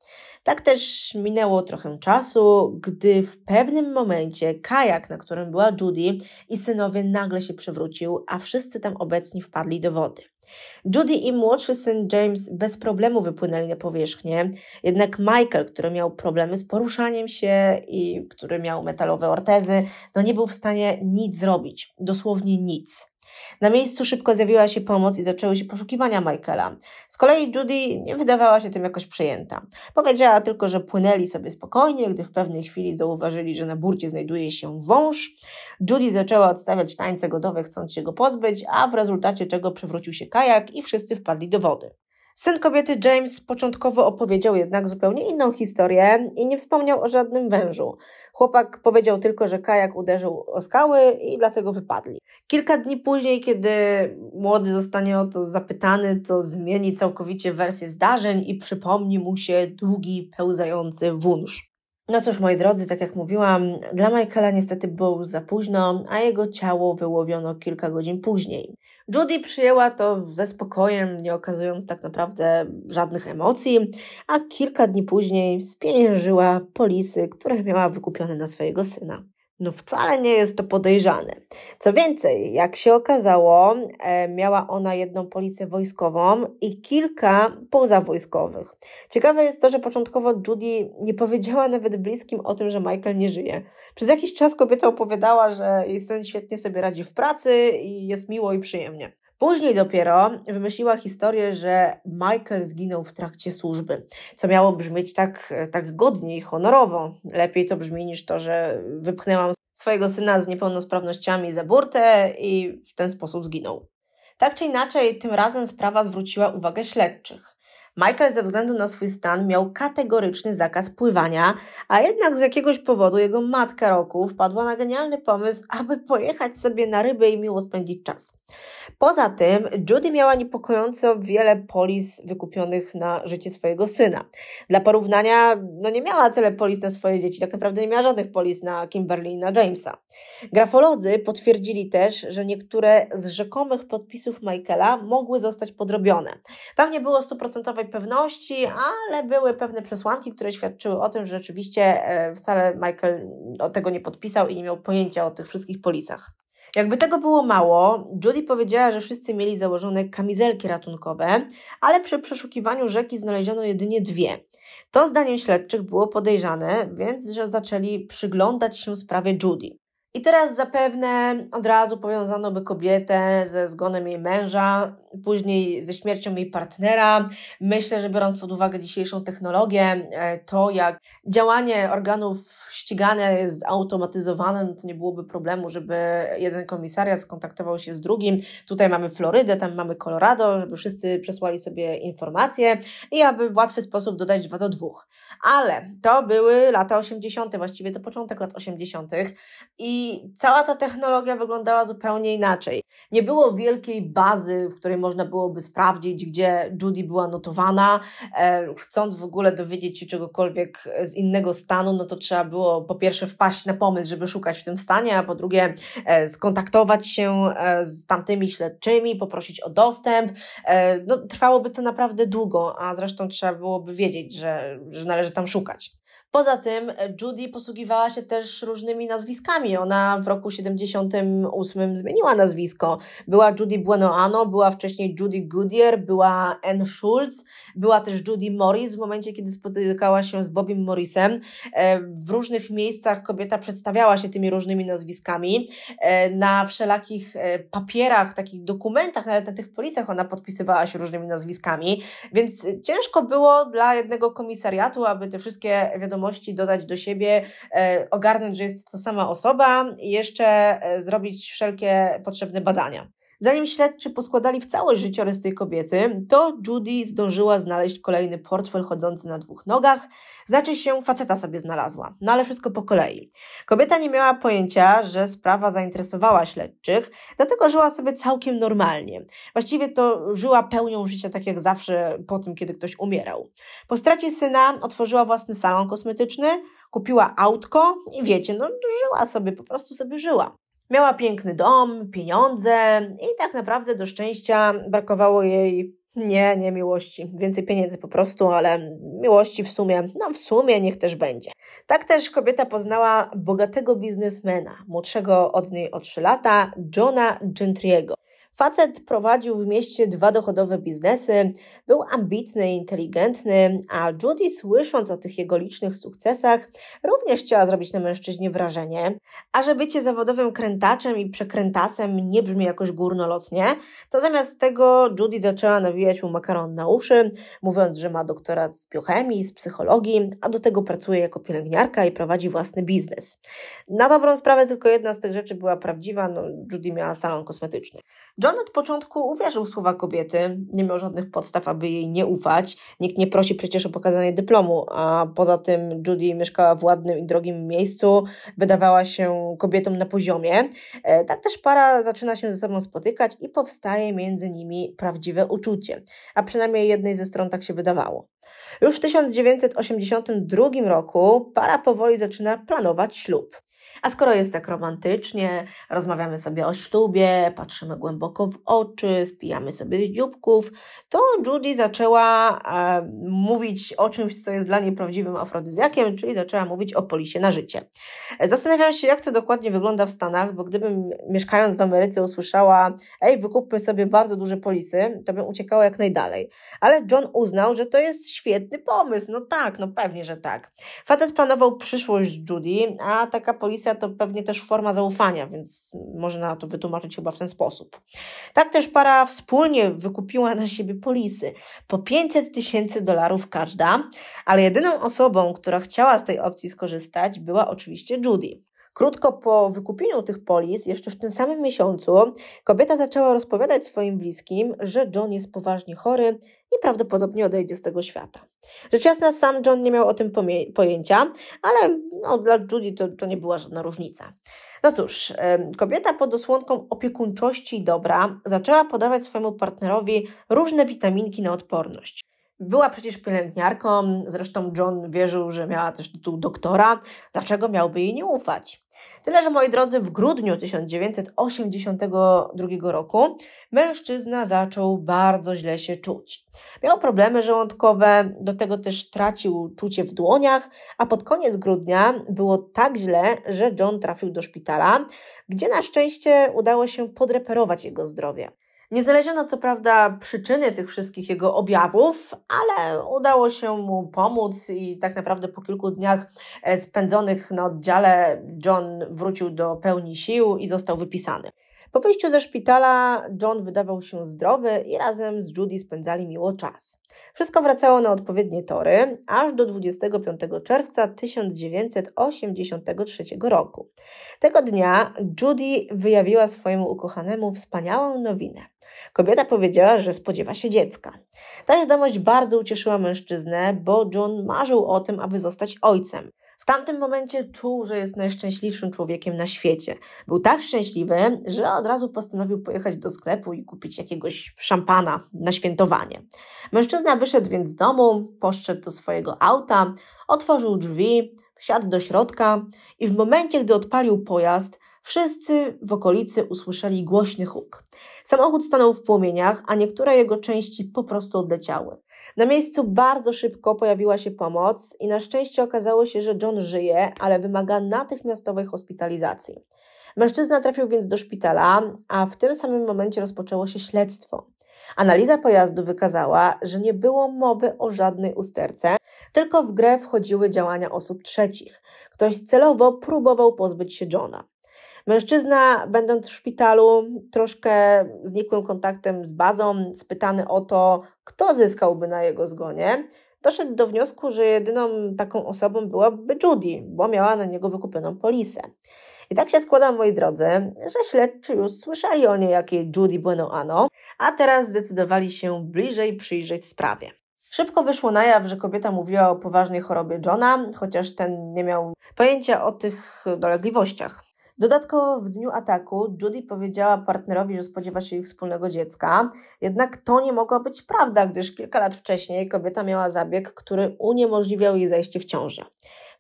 Tak też minęło trochę czasu, gdy w pewnym momencie kajak, na którym była Judy i synowie nagle się przewrócił, a wszyscy tam obecni wpadli do wody. Judy i młodszy syn James bez problemu wypłynęli na powierzchnię, jednak Michael, który miał problemy z poruszaniem się i który miał metalowe ortezy, no nie był w stanie nic zrobić, dosłownie nic. Na miejscu szybko zjawiła się pomoc i zaczęły się poszukiwania Michaela. Z kolei Judy nie wydawała się tym jakoś przejęta. Powiedziała tylko, że płynęli sobie spokojnie, gdy w pewnej chwili zauważyli, że na burcie znajduje się wąż. Judy zaczęła odstawiać tańce gotowe, chcąc się go pozbyć, a w rezultacie czego przewrócił się kajak i wszyscy wpadli do wody. Syn kobiety James początkowo opowiedział jednak zupełnie inną historię i nie wspomniał o żadnym wężu. Chłopak powiedział tylko, że kajak uderzył o skały i dlatego wypadli. Kilka dni później, kiedy młody zostanie o to zapytany, to zmieni całkowicie wersję zdarzeń i przypomni mu się długi, pełzający wąż. No cóż, moi drodzy, tak jak mówiłam, dla Michaela niestety było już za późno, a jego ciało wyłowiono kilka godzin później. Judy przyjęła to ze spokojem, nie okazując tak naprawdę żadnych emocji, a kilka dni później spieniężyła polisy, które miała wykupione na swojego syna no wcale nie jest to podejrzane. Co więcej, jak się okazało, e, miała ona jedną policję wojskową i kilka pozawojskowych. Ciekawe jest to, że początkowo Judy nie powiedziała nawet bliskim o tym, że Michael nie żyje. Przez jakiś czas kobieta opowiadała, że jej syn świetnie sobie radzi w pracy i jest miło i przyjemnie. Później dopiero wymyśliła historię, że Michael zginął w trakcie służby, co miało brzmieć tak, tak godniej, honorowo. Lepiej to brzmi niż to, że wypchnęłam swojego syna z niepełnosprawnościami za burtę i w ten sposób zginął. Tak czy inaczej, tym razem sprawa zwróciła uwagę śledczych. Michael ze względu na swój stan miał kategoryczny zakaz pływania, a jednak z jakiegoś powodu jego matka roku wpadła na genialny pomysł, aby pojechać sobie na ryby i miło spędzić czas. Poza tym Judy miała niepokojąco wiele polis wykupionych na życie swojego syna. Dla porównania, no nie miała tyle polis na swoje dzieci, tak naprawdę nie miała żadnych polis na Kimberly i na Jamesa. Grafolodzy potwierdzili też, że niektóre z rzekomych podpisów Michaela mogły zostać podrobione. Tam nie było stuprocentowej pewności, ale były pewne przesłanki, które świadczyły o tym, że rzeczywiście e, wcale Michael tego nie podpisał i nie miał pojęcia o tych wszystkich polisach. Jakby tego było mało, Judy powiedziała, że wszyscy mieli założone kamizelki ratunkowe, ale przy przeszukiwaniu rzeki znaleziono jedynie dwie. To zdaniem śledczych było podejrzane, więc że zaczęli przyglądać się sprawie Judy. I teraz zapewne od razu powiązano by kobietę ze zgonem jej męża później ze śmiercią jej partnera. Myślę, że biorąc pod uwagę dzisiejszą technologię, e, to jak działanie organów ścigane jest zautomatyzowane, no to nie byłoby problemu, żeby jeden komisariat skontaktował się z drugim. Tutaj mamy Florydę, tam mamy Colorado, żeby wszyscy przesłali sobie informacje i aby w łatwy sposób dodać dwa do dwóch. Ale to były lata 80., właściwie to początek lat 80. i cała ta technologia wyglądała zupełnie inaczej. Nie było wielkiej bazy, w której można byłoby sprawdzić, gdzie Judy była notowana. E, chcąc w ogóle dowiedzieć się czegokolwiek z innego stanu, no to trzeba było po pierwsze wpaść na pomysł, żeby szukać w tym stanie, a po drugie e, skontaktować się e, z tamtymi śledczymi, poprosić o dostęp. No, trwałoby to naprawdę długo, a zresztą trzeba byłoby wiedzieć, że, że należy tam szukać. Poza tym e, Judy posługiwała się też różnymi nazwiskami. Ona w roku 78 zmieniła nazwisko. Była Judy Buenoano, była wcześniej Judy Goodyear, była Ann Schulz, była też Judy Morris w momencie, kiedy spotykała się z Bobim Morrisem. E, w różnych miejscach kobieta przedstawiała się tymi różnymi nazwiskami. E, na wszelakich papierach, takich dokumentach, nawet na tych policjach ona podpisywała się różnymi nazwiskami, więc ciężko było dla jednego komisariatu, aby te wszystkie wiadomości dodać do siebie, e, ogarnąć, że jest to sama osoba i jeszcze e, zrobić wszelkie potrzebne badania. Zanim śledczy poskładali w całość życiorys tej kobiety, to Judy zdążyła znaleźć kolejny portfel chodzący na dwóch nogach, znaczy się faceta sobie znalazła. No ale wszystko po kolei. Kobieta nie miała pojęcia, że sprawa zainteresowała śledczych, dlatego żyła sobie całkiem normalnie. Właściwie to żyła pełnią życia tak jak zawsze po tym, kiedy ktoś umierał. Po stracie syna otworzyła własny salon kosmetyczny, kupiła autko i wiecie, no żyła sobie, po prostu sobie żyła. Miała piękny dom, pieniądze i tak naprawdę do szczęścia brakowało jej nie, nie miłości. Więcej pieniędzy po prostu, ale miłości w sumie, no w sumie niech też będzie. Tak też kobieta poznała bogatego biznesmena, młodszego od niej o 3 lata, Johna Gentriego. Facet prowadził w mieście dwa dochodowe biznesy, był ambitny, inteligentny, a Judy, słysząc o tych jego licznych sukcesach, również chciała zrobić na mężczyźnie wrażenie. A że bycie zawodowym krętaczem i przekrętasem nie brzmi jakoś górnolotnie, to zamiast tego Judy zaczęła nawijać mu makaron na uszy, mówiąc, że ma doktorat z biochemii, z psychologii, a do tego pracuje jako pielęgniarka i prowadzi własny biznes. Na dobrą sprawę tylko jedna z tych rzeczy była prawdziwa, no Judy miała salon kosmetyczny. John od początku uwierzył w słowa kobiety, nie miał żadnych podstaw, aby jej nie ufać. Nikt nie prosi przecież o pokazanie dyplomu, a poza tym Judy mieszkała w ładnym i drogim miejscu, wydawała się kobietą na poziomie. E, tak też para zaczyna się ze sobą spotykać i powstaje między nimi prawdziwe uczucie, a przynajmniej jednej ze stron tak się wydawało. Już w 1982 roku para powoli zaczyna planować ślub. A skoro jest tak romantycznie, rozmawiamy sobie o ślubie, patrzymy głęboko w oczy, spijamy sobie z dzióbków, to Judy zaczęła e, mówić o czymś, co jest dla niej prawdziwym afrodyzjakiem, czyli zaczęła mówić o polisie na życie. Zastanawiałam się, jak to dokładnie wygląda w Stanach, bo gdybym mieszkając w Ameryce usłyszała, ej, wykupmy sobie bardzo duże polisy, to bym uciekała jak najdalej. Ale John uznał, że to jest świetny pomysł. No tak, no pewnie, że tak. Facet planował przyszłość Judy, a taka polisa relacja to pewnie też forma zaufania, więc można to wytłumaczyć chyba w ten sposób. Tak też para wspólnie wykupiła na siebie polisy po 500 tysięcy dolarów każda, ale jedyną osobą, która chciała z tej opcji skorzystać, była oczywiście Judy. Krótko po wykupieniu tych polis, jeszcze w tym samym miesiącu, kobieta zaczęła rozpowiadać swoim bliskim, że John jest poważnie chory i prawdopodobnie odejdzie z tego świata. Rzecz jasna, sam John nie miał o tym pojęcia, ale no, dla Judy to, to nie była żadna różnica. No cóż, kobieta pod osłonką opiekuńczości i dobra zaczęła podawać swojemu partnerowi różne witaminki na odporność. Była przecież pielęgniarką, zresztą John wierzył, że miała też tytuł doktora. Dlaczego miałby jej nie ufać? Tyle, że moi drodzy, w grudniu 1982 roku mężczyzna zaczął bardzo źle się czuć. Miał problemy żołądkowe, do tego też tracił czucie w dłoniach, a pod koniec grudnia było tak źle, że John trafił do szpitala, gdzie na szczęście udało się podreperować jego zdrowie. Nie znaleziono co prawda przyczyny tych wszystkich jego objawów, ale udało się mu pomóc i tak naprawdę po kilku dniach e, spędzonych na oddziale John wrócił do pełni sił i został wypisany. Po wyjściu ze szpitala John wydawał się zdrowy i razem z Judy spędzali miło czas. Wszystko wracało na odpowiednie tory aż do 25 czerwca 1983 roku. Tego dnia Judy wyjawiła swojemu ukochanemu wspaniałą nowinę. Kobieta powiedziała, że spodziewa się dziecka. Ta wiadomość bardzo ucieszyła mężczyznę, bo John marzył o tym, aby zostać ojcem. W tamtym momencie czuł, że jest najszczęśliwszym człowiekiem na świecie. Był tak szczęśliwy, że od razu postanowił pojechać do sklepu i kupić jakiegoś szampana na świętowanie. Mężczyzna wyszedł więc z domu, poszedł do swojego auta, otworzył drzwi, wsiadł do środka i w momencie, gdy odpalił pojazd, wszyscy w okolicy usłyszeli głośny huk. Samochód stanął w płomieniach, a niektóre jego części po prostu odleciały. Na miejscu bardzo szybko pojawiła się pomoc i na szczęście okazało się, że John żyje, ale wymaga natychmiastowej hospitalizacji. Mężczyzna trafił więc do szpitala, a w tym samym momencie rozpoczęło się śledztwo. Analiza pojazdu wykazała, że nie było mowy o żadnej usterce, tylko w grę wchodziły działania osób trzecich. Ktoś celowo próbował pozbyć się Johna. Mężczyzna, będąc w szpitalu, troszkę znikłym kontaktem z bazą, spytany o to, kto zyskałby na jego zgonie, doszedł do wniosku, że jedyną taką osobą byłaby Judy, bo miała na niego wykupioną polisę. I tak się składa, moi drodzy, że śledczy już słyszeli o niejakiej Judy Bueno a teraz zdecydowali się bliżej przyjrzeć sprawie. Szybko wyszło na jaw, że kobieta mówiła o poważnej chorobie Johna, chociaż ten nie miał pojęcia o tych dolegliwościach. Dodatkowo w dniu ataku Judy powiedziała partnerowi, że spodziewa się ich wspólnego dziecka. Jednak to nie mogła być prawda, gdyż kilka lat wcześniej kobieta miała zabieg, który uniemożliwiał jej zajście w ciążę.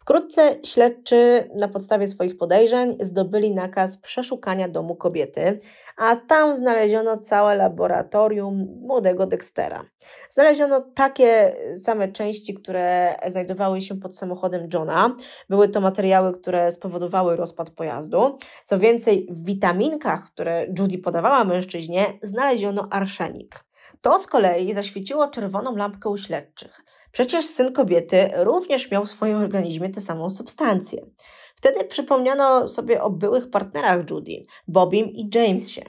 Wkrótce śledczy na podstawie swoich podejrzeń zdobyli nakaz przeszukania domu kobiety, a tam znaleziono całe laboratorium młodego Dextera. Znaleziono takie same części, które znajdowały się pod samochodem Johna. Były to materiały, które spowodowały rozpad pojazdu. Co więcej, w witaminkach, które Judy podawała mężczyźnie, znaleziono arszenik. To z kolei zaświeciło czerwoną lampkę u śledczych. Przecież syn kobiety również miał w swoim organizmie tę samą substancję. Wtedy przypomniano sobie o byłych partnerach Judy, Bobim i Jamesie.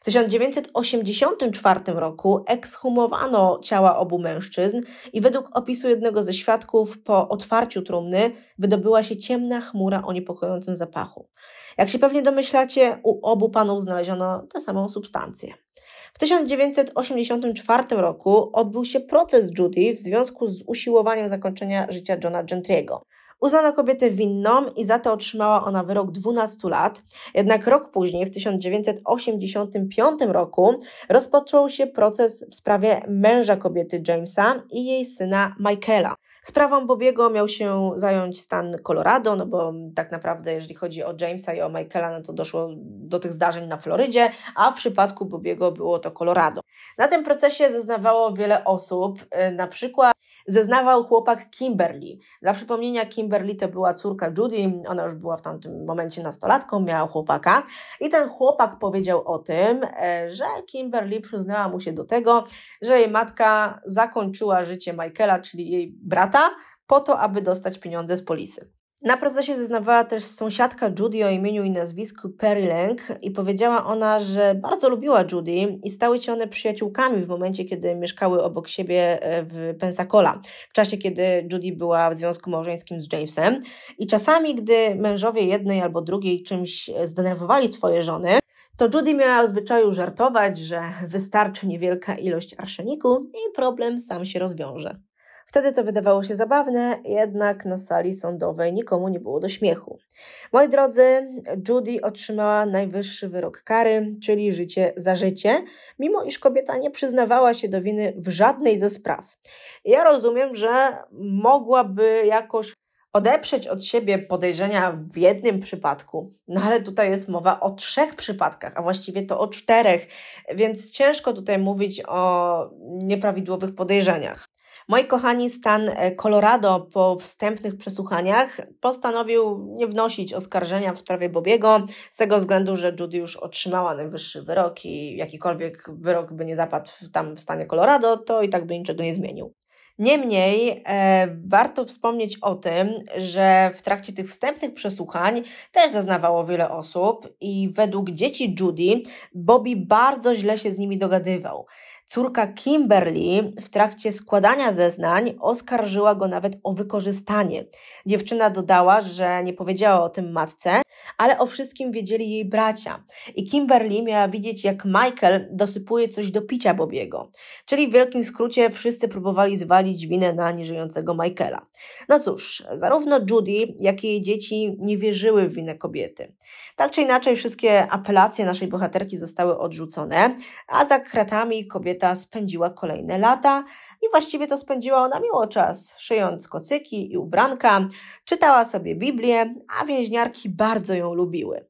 W 1984 roku ekshumowano ciała obu mężczyzn i według opisu jednego ze świadków po otwarciu trumny wydobyła się ciemna chmura o niepokojącym zapachu. Jak się pewnie domyślacie, u obu panów znaleziono tę samą substancję. W 1984 roku odbył się proces Judy w związku z usiłowaniem zakończenia życia Johna Gentry'ego. Uznano kobietę winną i za to otrzymała ona wyrok 12 lat. Jednak rok później, w 1985 roku, rozpoczął się proces w sprawie męża kobiety Jamesa i jej syna Michaela. Sprawą Bobiego miał się zająć stan Colorado, no bo tak naprawdę jeżeli chodzi o Jamesa i o Michaela, no to doszło do tych zdarzeń na Florydzie, a w przypadku Bobiego było to Colorado. Na tym procesie zeznawało wiele osób, y, na przykład zeznawał chłopak Kimberly. Dla przypomnienia, Kimberly to była córka Judy, ona już była w tamtym momencie nastolatką, miała chłopaka i ten chłopak powiedział o tym, e, że Kimberly przyznała mu się do tego, że jej matka zakończyła życie Michaela, czyli jej brata, po to, aby dostać pieniądze z polisy. Na procesie zeznawała też sąsiadka Judy o imieniu i nazwisku Perry Lang i powiedziała ona, że bardzo lubiła Judy i stały się one przyjaciółkami w momencie, kiedy mieszkały obok siebie e, w Pensacola, w czasie kiedy Judy była w związku małżeńskim z Jamesem. I czasami, gdy mężowie jednej albo drugiej czymś zdenerwowali swoje żony, to Judy miała w zwyczaju żartować, że wystarczy niewielka ilość arszeniku i problem sam się rozwiąże. Wtedy to wydawało się zabawne, jednak na sali sądowej nikomu nie było do śmiechu. Moi drodzy, Judy otrzymała najwyższy wyrok kary, czyli życie za życie, mimo iż kobieta nie przyznawała się do winy w żadnej ze spraw. Ja rozumiem, że mogłaby jakoś odeprzeć od siebie podejrzenia w jednym przypadku, no ale tutaj jest mowa o trzech przypadkach, a właściwie to o czterech, więc ciężko tutaj mówić o nieprawidłowych podejrzeniach. Moi kochani, stan e, Colorado po wstępnych przesłuchaniach postanowił nie wnosić oskarżenia w sprawie Bobiego, z tego względu, że Judy już otrzymała najwyższy wyrok i jakikolwiek wyrok by nie zapadł tam w stanie Colorado, to i tak by niczego nie zmienił. Niemniej e, warto wspomnieć o tym, że w trakcie tych wstępnych przesłuchań też zaznawało wiele osób i według dzieci Judy Bobby bardzo źle się z nimi dogadywał. Córka Kimberly w trakcie składania zeznań oskarżyła go nawet o wykorzystanie. Dziewczyna dodała, że nie powiedziała o tym matce, ale o wszystkim wiedzieli jej bracia. I Kimberly miała widzieć, jak Michael dosypuje coś do picia Bobiego. Czyli w wielkim skrócie wszyscy próbowali zwalić winę na nieżyjącego Michaela. No cóż, zarówno Judy, jak i jej dzieci nie wierzyły w winę kobiety. Tak czy inaczej, wszystkie apelacje naszej bohaterki zostały odrzucone, a za kratami kobieta spędziła kolejne lata i właściwie to spędziła ona miło czas, szyjąc kocyki i ubranka, czytała sobie Biblię, a więźniarki bardzo ją lubiły.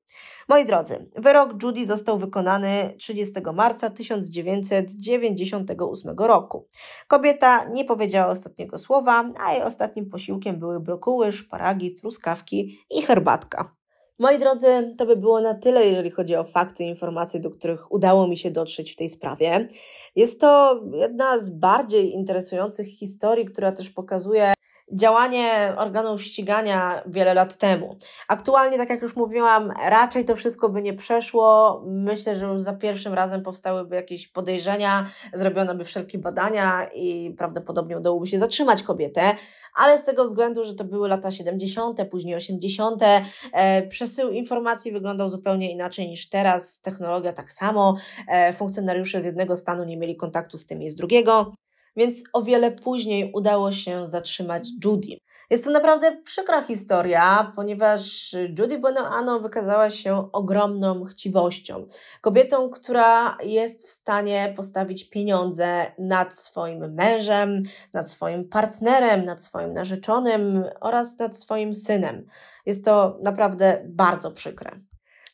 Moi drodzy, wyrok Judy został wykonany 30 marca 1998 roku. Kobieta nie powiedziała ostatniego słowa, a jej ostatnim posiłkiem były brokuły, szparagi, truskawki i herbatka. Moi drodzy, to by było na tyle, jeżeli chodzi o fakty i informacje, do których udało mi się dotrzeć w tej sprawie. Jest to jedna z bardziej interesujących historii, która też pokazuje, działanie organów ścigania wiele lat temu. Aktualnie, tak jak już mówiłam, raczej to wszystko by nie przeszło. Myślę, że już za pierwszym razem powstałyby jakieś podejrzenia, zrobiono by wszelkie badania i prawdopodobnie udałoby się zatrzymać kobietę, ale z tego względu, że to były lata 70., później 80., e, przesył informacji wyglądał zupełnie inaczej niż teraz. Technologia tak samo, e, funkcjonariusze z jednego stanu nie mieli kontaktu z tymi z drugiego więc o wiele później udało się zatrzymać Judy. Jest to naprawdę przykra historia, ponieważ Judy Bruno-Ano wykazała się ogromną chciwością. Kobietą, która jest w stanie postawić pieniądze nad swoim mężem, nad swoim partnerem, nad swoim narzeczonym oraz nad swoim synem. Jest to naprawdę bardzo przykre.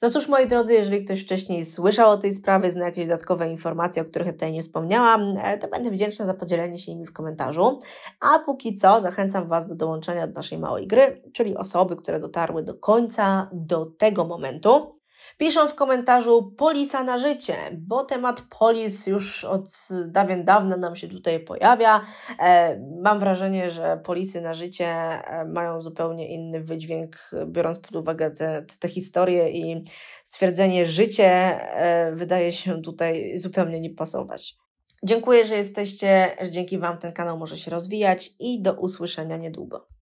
No cóż, moi drodzy, jeżeli ktoś wcześniej słyszał o tej sprawie, zna jakieś dodatkowe informacje, o których tutaj nie wspomniałam, e, to będę wdzięczna za podzielenie się nimi w komentarzu. A póki co zachęcam Was do dołączenia do naszej małej gry, czyli osoby, które dotarły do końca do tego momentu. Piszą w komentarzu polisa na życie, bo temat polis już od dawien dawna nam się tutaj pojawia. E, mam wrażenie, że polisy na życie e, mają zupełnie inny wydźwięk, biorąc pod uwagę te, te historie i stwierdzenie życie e, wydaje się tutaj zupełnie nie pasować. Dziękuję, że jesteście, że dzięki Wam ten kanał może się rozwijać i do usłyszenia niedługo.